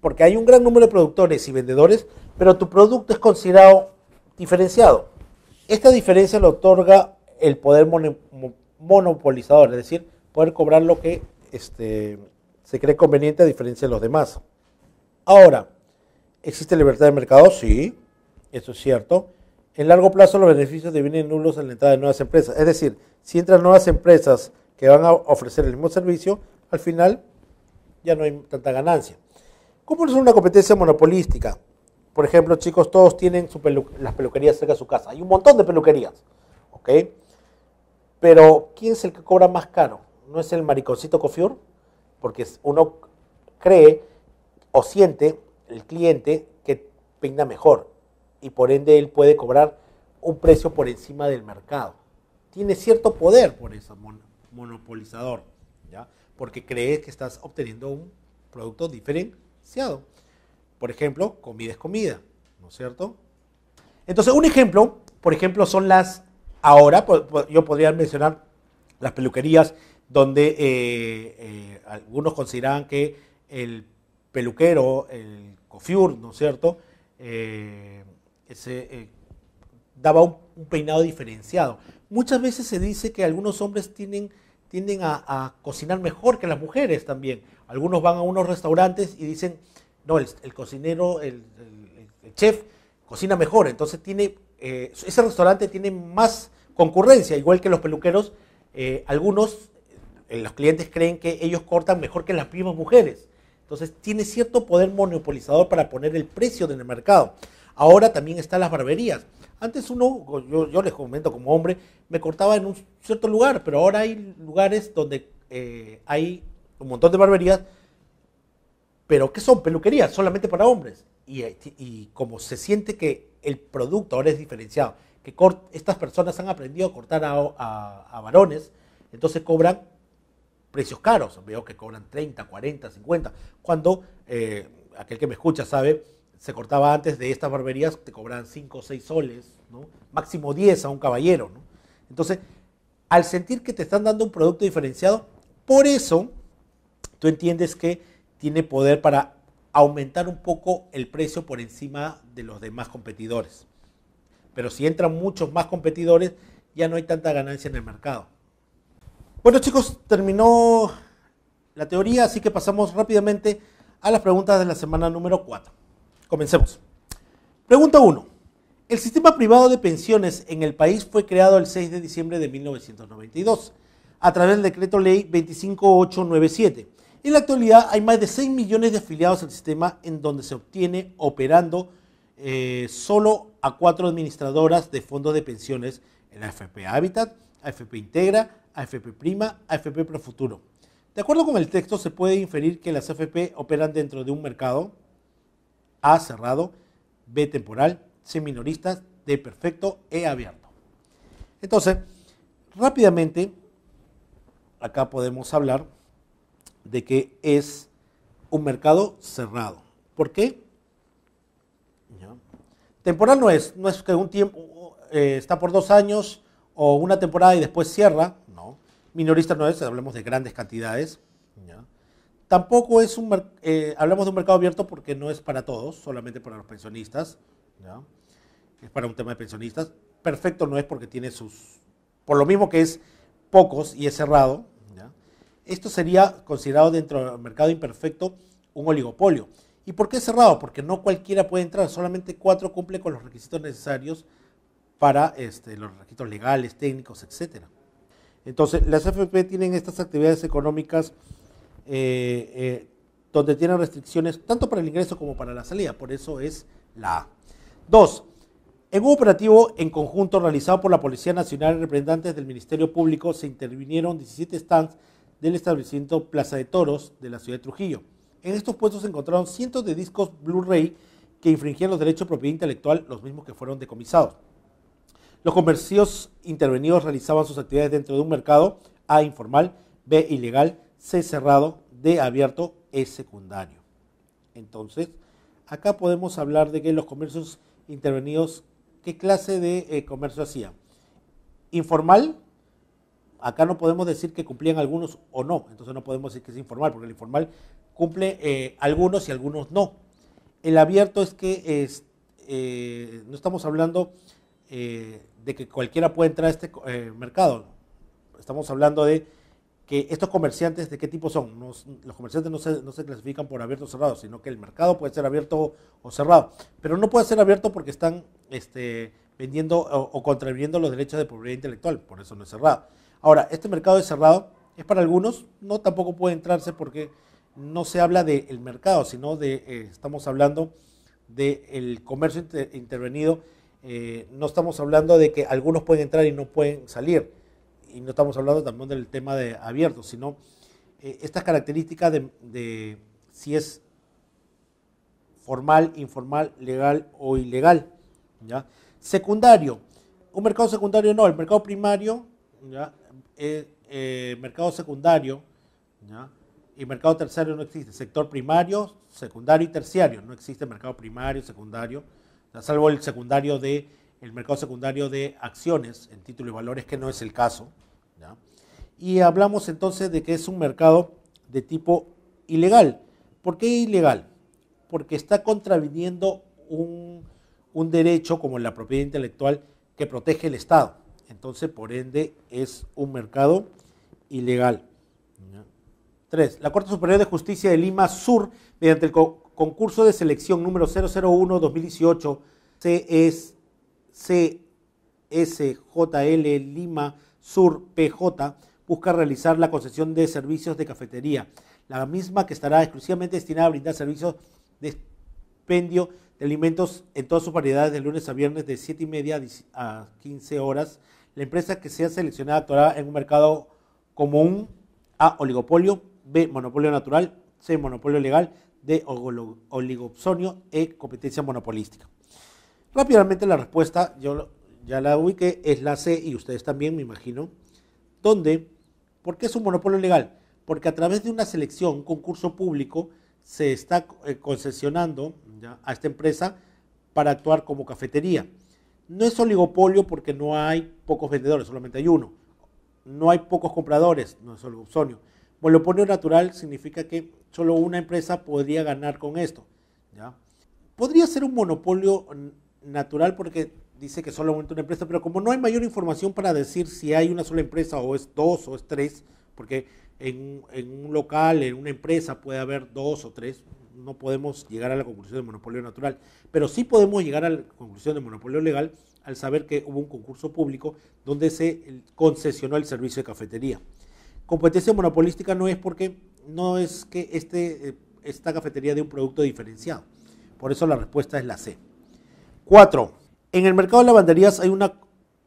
Porque hay un gran número de productores y vendedores, pero tu producto es considerado diferenciado. Esta diferencia le otorga el poder monopolizador, es decir, poder cobrar lo que este, se cree conveniente a diferencia de los demás. Ahora, ¿existe libertad de mercado? Sí, eso es cierto. En largo plazo los beneficios devienen nulos en la entrada de nuevas empresas. Es decir, si entran nuevas empresas que van a ofrecer el mismo servicio, al final ya no hay tanta ganancia. ¿Cómo es una competencia monopolística? Por ejemplo, chicos, todos tienen las peluquerías cerca de su casa. Hay un montón de peluquerías, ¿ok? Pero ¿quién es el que cobra más caro? ¿No es el mariconcito cofiur? Porque uno cree o siente el cliente que peina mejor y por ende él puede cobrar un precio por encima del mercado. Tiene cierto poder por eso, monopolizador, ¿ya? porque cree que estás obteniendo un producto diferenciado. Por ejemplo, comida es comida, ¿no es cierto? Entonces, un ejemplo, por ejemplo, son las, ahora yo podría mencionar las peluquerías donde eh, eh, algunos consideran que el peluquero, el cofiur, ¿no es cierto? Eh, se eh, daba un, peinado diferenciado. Muchas veces se dice que algunos hombres tienen, tienden a, cocinar mejor que las mujeres también. Algunos van a unos restaurantes y dicen, no, el, cocinero, el, chef cocina mejor, entonces tiene, eh, ese restaurante tiene más concurrencia, igual que los peluqueros, eh, algunos, los clientes creen que ellos cortan mejor que las mismas mujeres. Entonces tiene cierto poder monopolizador para poner el precio en el mercado. Ahora también están las barberías. Antes uno, yo, les comento como hombre, me cortaba en un cierto lugar, pero ahora hay lugares donde eh, hay un montón de barberías, pero que son peluquerías solamente para hombres. Eh, y, como se siente que el producto ahora es diferenciado, que estas personas han aprendido a cortar a, varones, entonces cobran precios caros. Veo que cobran 30, 40, 50. Cuando eh, aquel que me escucha sabe se cortaba antes de estas barberías, te cobran 5 o 6 soles, máximo 10 a un caballero. Entonces, al sentir que te están dando un producto diferenciado, por eso tú entiendes que tiene poder para aumentar un poco el precio por encima de los demás competidores. Pero si entran muchos más competidores, ya no hay tanta ganancia en el mercado. Bueno chicos, terminó la teoría, así que pasamos rápidamente a las preguntas de la semana número 4. Comencemos. Pregunta 1. El sistema privado de pensiones en el país fue creado el 6 de diciembre de 1992 a través del decreto ley 25897. En la actualidad hay más de 6 millones de afiliados al sistema en donde se obtiene operando eh, solo a cuatro administradoras de fondos de pensiones en la AFP Habitat, AFP Integra, AFP Prima, AFP Profuturo. De acuerdo con el texto, se puede inferir que las AFP operan dentro de un mercado a cerrado, B temporal, C minoristas, D perfecto, E abierto. Entonces, rápidamente, acá podemos hablar de que es un mercado cerrado. ¿Por qué? Temporal no es, no es que un tiempo eh, está por dos años o una temporada y después cierra, no. Minorista no es, hablamos de grandes cantidades. ¿Ya? Tampoco es un, eh, hablamos de un mercado abierto porque no es para todos, solamente para los pensionistas. Es para un tema de pensionistas. Perfecto no es porque tiene sus, por lo mismo que es pocos y es cerrado. Esto sería considerado dentro del mercado imperfecto un oligopolio. ¿Y por qué es cerrado? Porque no cualquiera puede entrar, solamente cuatro cumple con los requisitos necesarios para este, los requisitos legales, técnicos, etc. Entonces, las FP tienen estas actividades económicas eh, eh, donde tienen restricciones tanto para el ingreso como para la salida, por eso es la A. Dos, en un operativo en conjunto realizado por la Policía Nacional y representantes del Ministerio Público se intervinieron 17 stands del establecimiento Plaza de Toros de la ciudad de Trujillo. En estos puestos se encontraron cientos de discos Blu-ray que infringían los derechos de propiedad intelectual, los mismos que fueron decomisados. Los comercios intervenidos realizaban sus actividades dentro de un mercado, A, informal, B, ilegal, C cerrado, de abierto, es secundario. Entonces, acá podemos hablar de que los comercios intervenidos, ¿qué clase de eh, comercio hacían? Informal, acá no podemos decir que cumplían algunos o no, entonces no podemos decir que es informal, porque el informal cumple eh, algunos y algunos no. El abierto es que eh, no estamos hablando de que cualquiera pueda entrar a este mercado, estamos hablando de estos comerciantes de qué tipo son. los comerciantes no se, clasifican por abiertos o cerrados, sino que el mercado puede ser abierto o cerrado. Pero no puede ser abierto porque están este, vendiendo o, contraviendo los derechos de propiedad intelectual, por eso no es cerrado. Ahora, este mercado es cerrado, es para algunos, no tampoco puede entrarse porque no se habla del mercado, sino de, eh, estamos hablando del comercio intervenido, eh, no estamos hablando de que algunos pueden entrar y no pueden salir y no estamos hablando también del tema de abierto, sino eh, estas características de, si es formal, informal, legal o ilegal. ¿ya? Secundario, un mercado secundario no, el mercado primario, ¿ya? Eh, eh, mercado secundario y mercado terciario no existe. Sector primario, secundario y terciario, no existe mercado primario, secundario, salvo el secundario de el mercado secundario de acciones en títulos y valores, que no es el caso. Y hablamos entonces de que es un mercado de tipo ilegal. ¿Por qué ilegal? Porque está contraviniendo un, derecho como la propiedad intelectual que protege el Estado. Entonces, por ende, es un mercado ilegal. Tres, La Corte Superior de Justicia de Lima Sur, mediante el concurso de selección número 001-2018, se es CSJL Lima Sur PJ busca realizar la concesión de servicios de cafetería, la misma que estará exclusivamente destinada a brindar servicios de expendio de alimentos en todas sus variedades de lunes a viernes de 7 y media a 15 horas. La empresa que sea seleccionada actuará en un mercado común A, oligopolio, B, monopolio natural, C, monopolio legal, D, oligopsonio, E, competencia monopolística. Rápidamente la respuesta, yo ya la ubiqué, es la C y ustedes también, me imagino. ¿Dónde? ¿Por qué es un monopolio legal? Porque a través de una selección, un concurso público, se está eh, concesionando a esta empresa para actuar como cafetería. No es oligopolio porque no hay pocos vendedores, solamente hay uno. No hay pocos compradores, no es oligopsonio. Monopolio natural significa que solo una empresa podría ganar con esto. ¿ya? Podría ser un monopolio mm, natural porque dice que solamente una empresa, pero como no hay mayor información para decir si hay una sola empresa o es dos o es tres, porque en, un local, en una empresa puede haber dos o tres, no podemos llegar a la conclusión de monopolio natural, pero sí podemos llegar a la conclusión de monopolio legal al saber que hubo un concurso público donde se concesionó el servicio de cafetería. Competencia monopolística no es porque no es que este, eh, esta cafetería dé un producto diferenciado. Por eso la respuesta es la C. 4. En el mercado de lavanderías hay una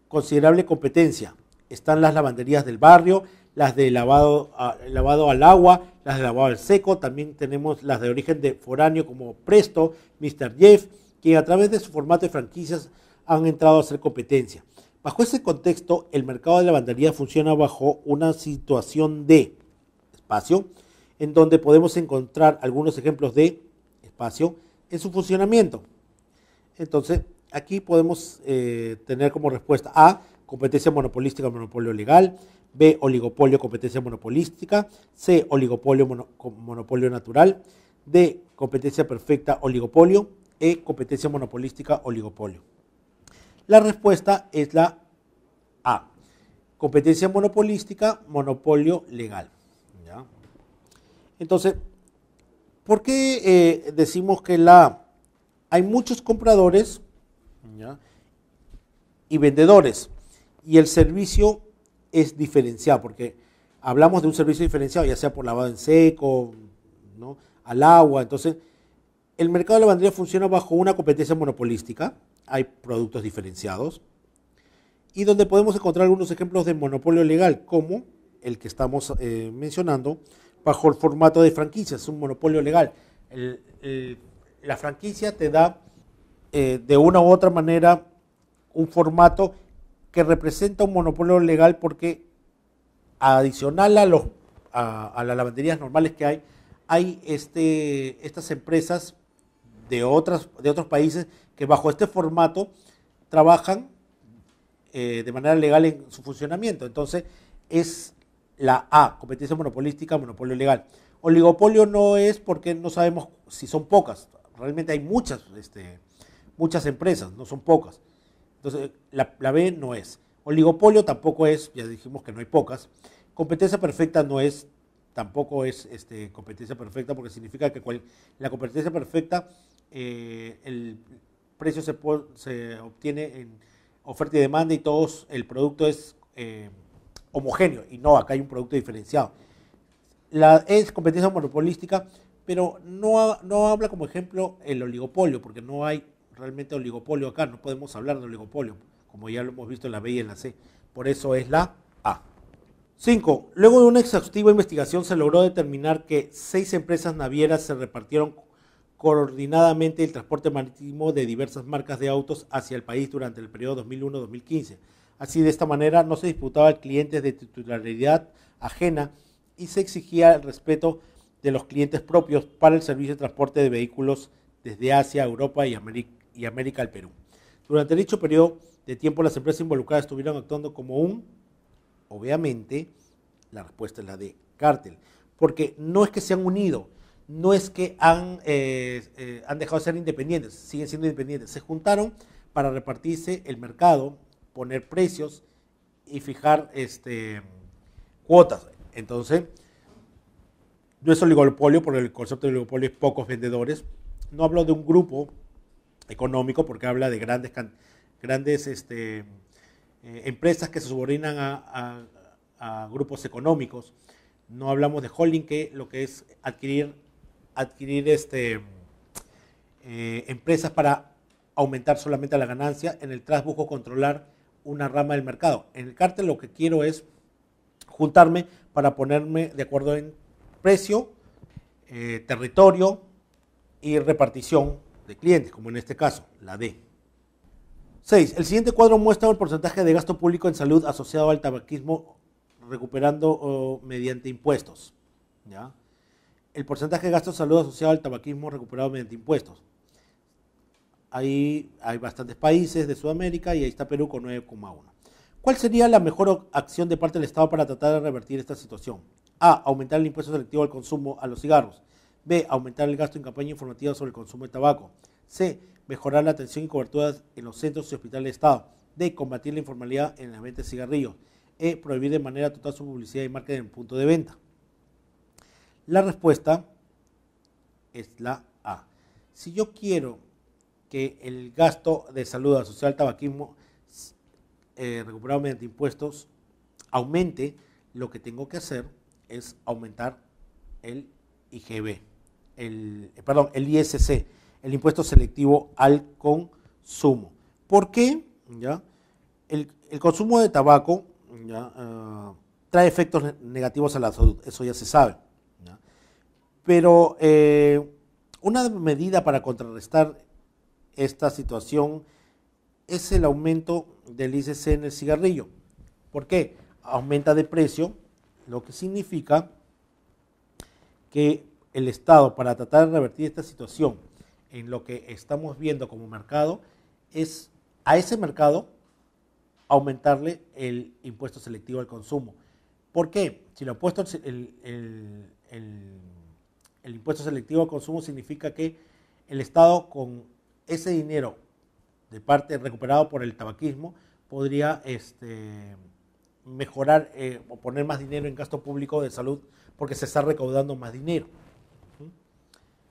considerable competencia. Están las lavanderías del barrio, las de lavado, al agua, las de lavado al seco, también tenemos las de origen de foráneo como Presto, Mr. Jeff, que a través de su formato de franquicias han entrado a hacer competencia. Bajo ese contexto, el mercado de lavandería funciona bajo una situación de espacio, en donde podemos encontrar algunos ejemplos de espacio en su funcionamiento. Entonces, aquí podemos eh, tener como respuesta A, competencia monopolística, monopolio legal, B, oligopolio, competencia monopolística, C, oligopolio, monopolio natural, D, competencia perfecta, oligopolio, E, competencia monopolística, oligopolio. La respuesta es la A, competencia monopolística, monopolio legal. Entonces, ¿por qué eh, decimos que la hay muchos compradores y vendedores. Y el servicio es diferenciado, porque hablamos de un servicio diferenciado, ya sea por lavado en seco, al agua. Entonces, el mercado de lavandería funciona bajo una competencia monopolística. Hay productos diferenciados. Y donde podemos encontrar algunos ejemplos de monopolio legal, como el que estamos eh, mencionando, bajo el formato de franquicias, un monopolio legal. La franquicia te da eh, de una u otra manera un formato que representa un monopolio legal porque adicional a, los, las lavanderías normales que hay, hay este, estas empresas de, otras, de otros países que bajo este formato trabajan eh, de manera legal en su funcionamiento. Entonces es la A, competencia monopolística, monopolio legal. Oligopolio no es porque no sabemos si son pocas realmente hay muchas, este, muchas empresas, no son pocas. Entonces, la, la, B no es. Oligopolio tampoco es, ya dijimos que no hay pocas. Competencia perfecta no es, tampoco es este, competencia perfecta, porque significa que la competencia perfecta, eh, el precio se, se, obtiene en oferta y demanda y todos, el producto es eh, homogéneo. Y no, acá hay un producto diferenciado. La es competencia monopolística pero no, no habla como ejemplo el oligopolio, porque no hay realmente oligopolio acá, no podemos hablar de oligopolio, como ya lo hemos visto en la B y en la C. Por eso es la A. 5. Luego de una exhaustiva investigación se logró determinar que seis empresas navieras se repartieron coordinadamente el transporte marítimo de diversas marcas de autos hacia el país durante el periodo 2001-2015. Así, de esta manera, no se disputaba el clientes de titularidad ajena y se exigía el respeto de los clientes propios para el servicio de transporte de vehículos desde Asia, Europa y, América, al Perú. Durante dicho periodo de tiempo, las empresas involucradas estuvieron actuando como un, obviamente, la respuesta es la de cártel, porque no es que se han unido, no es que han, eh, eh, han dejado de ser independientes, siguen siendo independientes, se juntaron para repartirse el mercado, poner precios y fijar este, cuotas. Entonces, no es oligopolio, por el concepto de oligopolio es pocos vendedores. No hablo de un grupo económico, porque habla de grandes, grandes este, eh, empresas que se subordinan a, grupos económicos. No hablamos de holding, que lo que es adquirir, adquirir este, eh, empresas para aumentar solamente la ganancia. En el trasbujo controlar una rama del mercado. En el cártel lo que quiero es juntarme para ponerme de acuerdo en precio, eh, territorio y repartición de clientes, como en este caso, la D. 6. El siguiente cuadro muestra el porcentaje de gasto público en salud asociado al tabaquismo recuperando mediante impuestos. El porcentaje de gasto en salud asociado al tabaquismo recuperado mediante impuestos. Ahí hay bastantes países de Sudamérica y ahí está Perú con 9,1. ¿Cuál sería la mejor acción de parte del Estado para tratar de revertir esta situación? A. Aumentar el impuesto selectivo al consumo a los cigarros. B. Aumentar el gasto en campaña informativa sobre el consumo de tabaco. C. Mejorar la atención y cobertura en los centros y hospitales de Estado. D. Combatir la informalidad en la venta de cigarrillos. E. Prohibir de manera total su publicidad y marketing en el punto de venta. La respuesta es la A. Si yo quiero que el gasto de salud asociado al tabaquismo eh, recuperado mediante impuestos aumente, lo que tengo que hacer es aumentar el IGB, el, eh, perdón, el ISC, el impuesto selectivo al consumo. ¿Por qué? ¿Ya? El, consumo de tabaco ah, trae efectos negativos a la salud, eso ya se sabe. Pero eh, una medida para contrarrestar esta situación es el aumento del ISC en el cigarrillo. ¿Por qué? Aumenta de precio, lo que significa que el Estado, para tratar de revertir esta situación en lo que estamos viendo como mercado, es a ese mercado aumentarle el impuesto selectivo al consumo. ¿Por qué? Si lo ha puesto el, el impuesto selectivo al consumo significa que el Estado con ese dinero de parte recuperado por el tabaquismo podría este, mejorar eh, o poner más dinero en gasto público de salud porque se está recaudando más dinero.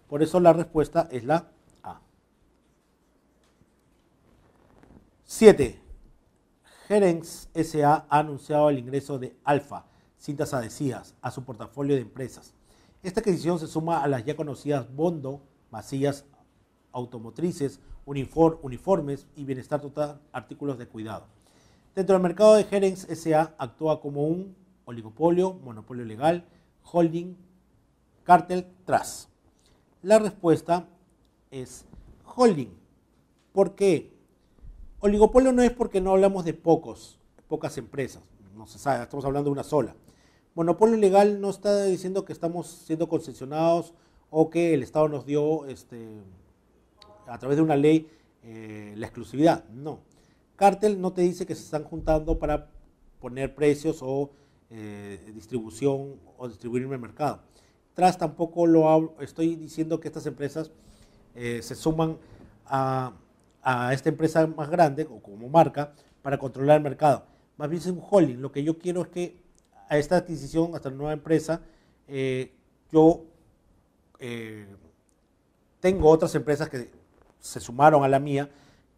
Por eso la respuesta es la A. 7. Gerenx SA ha anunciado el ingreso de Alfa, cintas adhesivas, a su portafolio de empresas. Esta adquisición se suma a las ya conocidas Bondo, Macías Automotrices, Uniformes y Bienestar Total, artículos de cuidado. Dentro del mercado de Herens SA actúa como un oligopolio, monopolio legal, holding, cartel, trust. La respuesta es holding. ¿Por qué? Oligopolio no es porque no hablamos de pocos, pocas empresas, no se sabe, estamos hablando de una sola. Monopolio legal no está diciendo que estamos siendo concesionados o que el Estado nos dio este, a través de una ley eh, la exclusividad, no Cartel no te dice que se están juntando para poner precios o eh, distribución o distribuirme el mercado. Tras tampoco lo hablo, estoy diciendo que estas empresas eh, se suman a, esta empresa más grande o como marca para controlar el mercado. Más bien es un holding. Lo que yo quiero es que a esta adquisición, a esta nueva empresa, eh, yo tengo otras empresas que se sumaron a la mía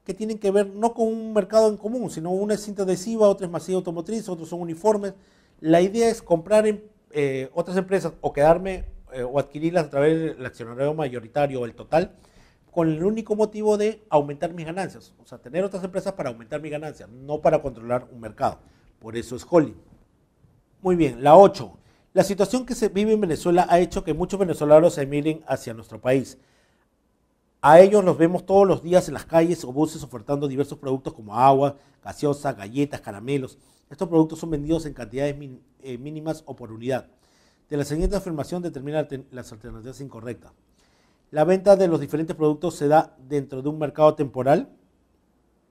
que tienen que ver no con un mercado en común, sino una es cinta adhesiva, otra es masiva automotriz, otros son uniformes. La idea es comprar eh, otras empresas o quedarme eh, o adquirirlas a través del accionario mayoritario o el total con el único motivo de aumentar mis ganancias, o sea, tener otras empresas para aumentar mis ganancias, no para controlar un mercado. Por eso es holding. Muy bien, la 8. La situación que se vive en Venezuela ha hecho que muchos venezolanos se miren hacia nuestro país. A ellos los vemos todos los días en las calles o buses ofertando diversos productos como agua, gaseosa, galletas, caramelos. Estos productos son vendidos en cantidades eh, mínimas o por unidad. De la siguiente afirmación determina las alternativas incorrectas. ¿La venta de los diferentes productos se da dentro de un mercado temporal?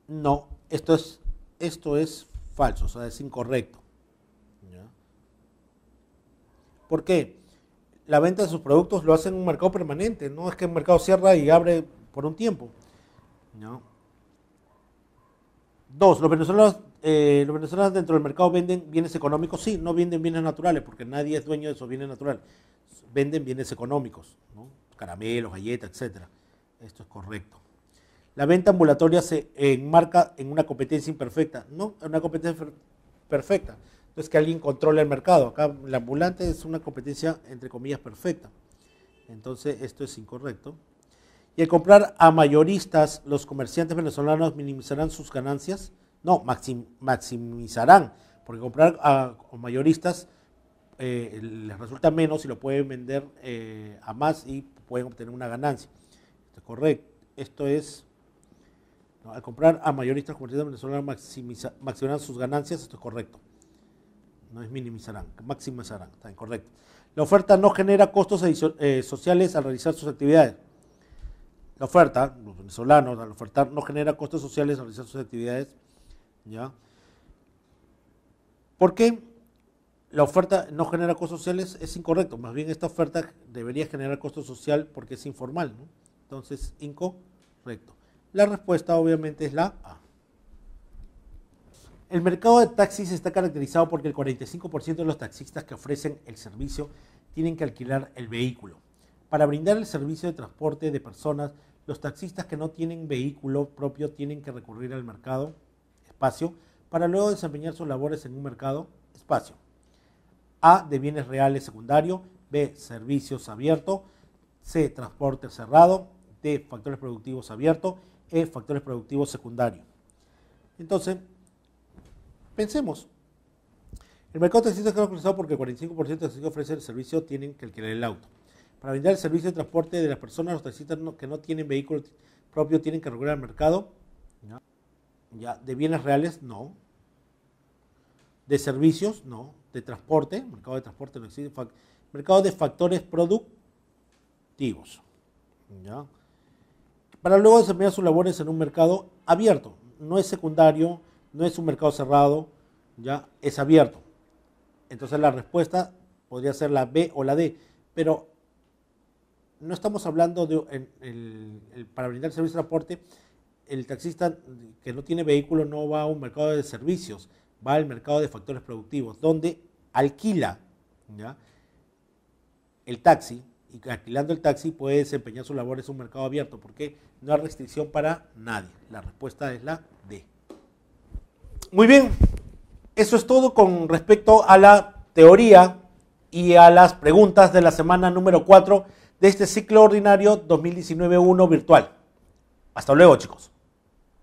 No, esto es, esto es falso, o sea, es incorrecto. ¿Por qué? la venta de sus productos lo hacen en un mercado permanente, no es que el mercado cierra y abre por un tiempo. No. Dos, eh, los venezolanos, dentro del mercado venden bienes económicos, sí, no venden bienes naturales, porque nadie es dueño de esos bienes naturales. Venden bienes económicos, ¿no? caramelos, galletas, etcétera. Esto es correcto. La venta ambulatoria se enmarca en una competencia imperfecta, no en una competencia perfecta no es que alguien controle el mercado. Acá el ambulante es una competencia, entre comillas, perfecta. Entonces, esto es incorrecto. Y al comprar a mayoristas, los comerciantes venezolanos minimizarán sus ganancias. No, maximizarán, porque comprar a, mayoristas eh, les resulta menos y lo pueden vender eh, a más y pueden obtener una ganancia. Esto es correcto. Esto es al comprar a mayoristas los comerciantes venezolanos maximizarán sus ganancias, esto es correcto no es minimizarán, maximizarán, está incorrecto. La oferta no genera costos eh, sociales al realizar sus actividades. La oferta, los venezolanos, al ofertar no genera costos sociales al realizar sus actividades. ¿ya? ¿Por qué la oferta no genera costos sociales? Es incorrecto, más bien esta oferta debería generar costos social porque es informal. ¿no? Entonces, incorrecto. La respuesta obviamente es la A. El mercado de taxis está caracterizado porque el 45% de los taxistas que ofrecen el servicio tienen que alquilar el vehículo. Para brindar el servicio de transporte de personas, los taxistas que no tienen vehículo propio tienen que recurrir al mercado espacio para luego desempeñar sus labores en un mercado espacio. A. De bienes reales secundario. B. Servicios abiertos. C. Transporte cerrado. D. Factores productivos abiertos. E. Factores productivos secundarios. Entonces, Pensemos, el mercado de taxistas está organizado porque el 45% de los que ofrecen el servicio tienen que alquilar el auto. Para brindar el servicio de transporte de las personas, los taxistas que no tienen vehículo propio tienen que regular el mercado. Ya, de bienes reales, no. De servicios, no. De transporte, mercado de transporte no existe. mercado de factores productivos. ¿ya? Para luego desempeñar sus labores en un mercado abierto. No es secundario, no es un mercado cerrado, ya es abierto. Entonces la respuesta podría ser la B o la D, pero no estamos hablando de para brindar el servicio de transporte, el taxista que no tiene vehículo no va a un mercado de servicios, va al mercado de factores productivos, donde alquila el taxi y alquilando el taxi puede desempeñar su labor en un mercado abierto porque no hay restricción para nadie. La respuesta es la D. Muy bien, eso es todo con respecto a la teoría y a las preguntas de la semana número 4 de este ciclo ordinario 2019-1 virtual. Hasta luego chicos.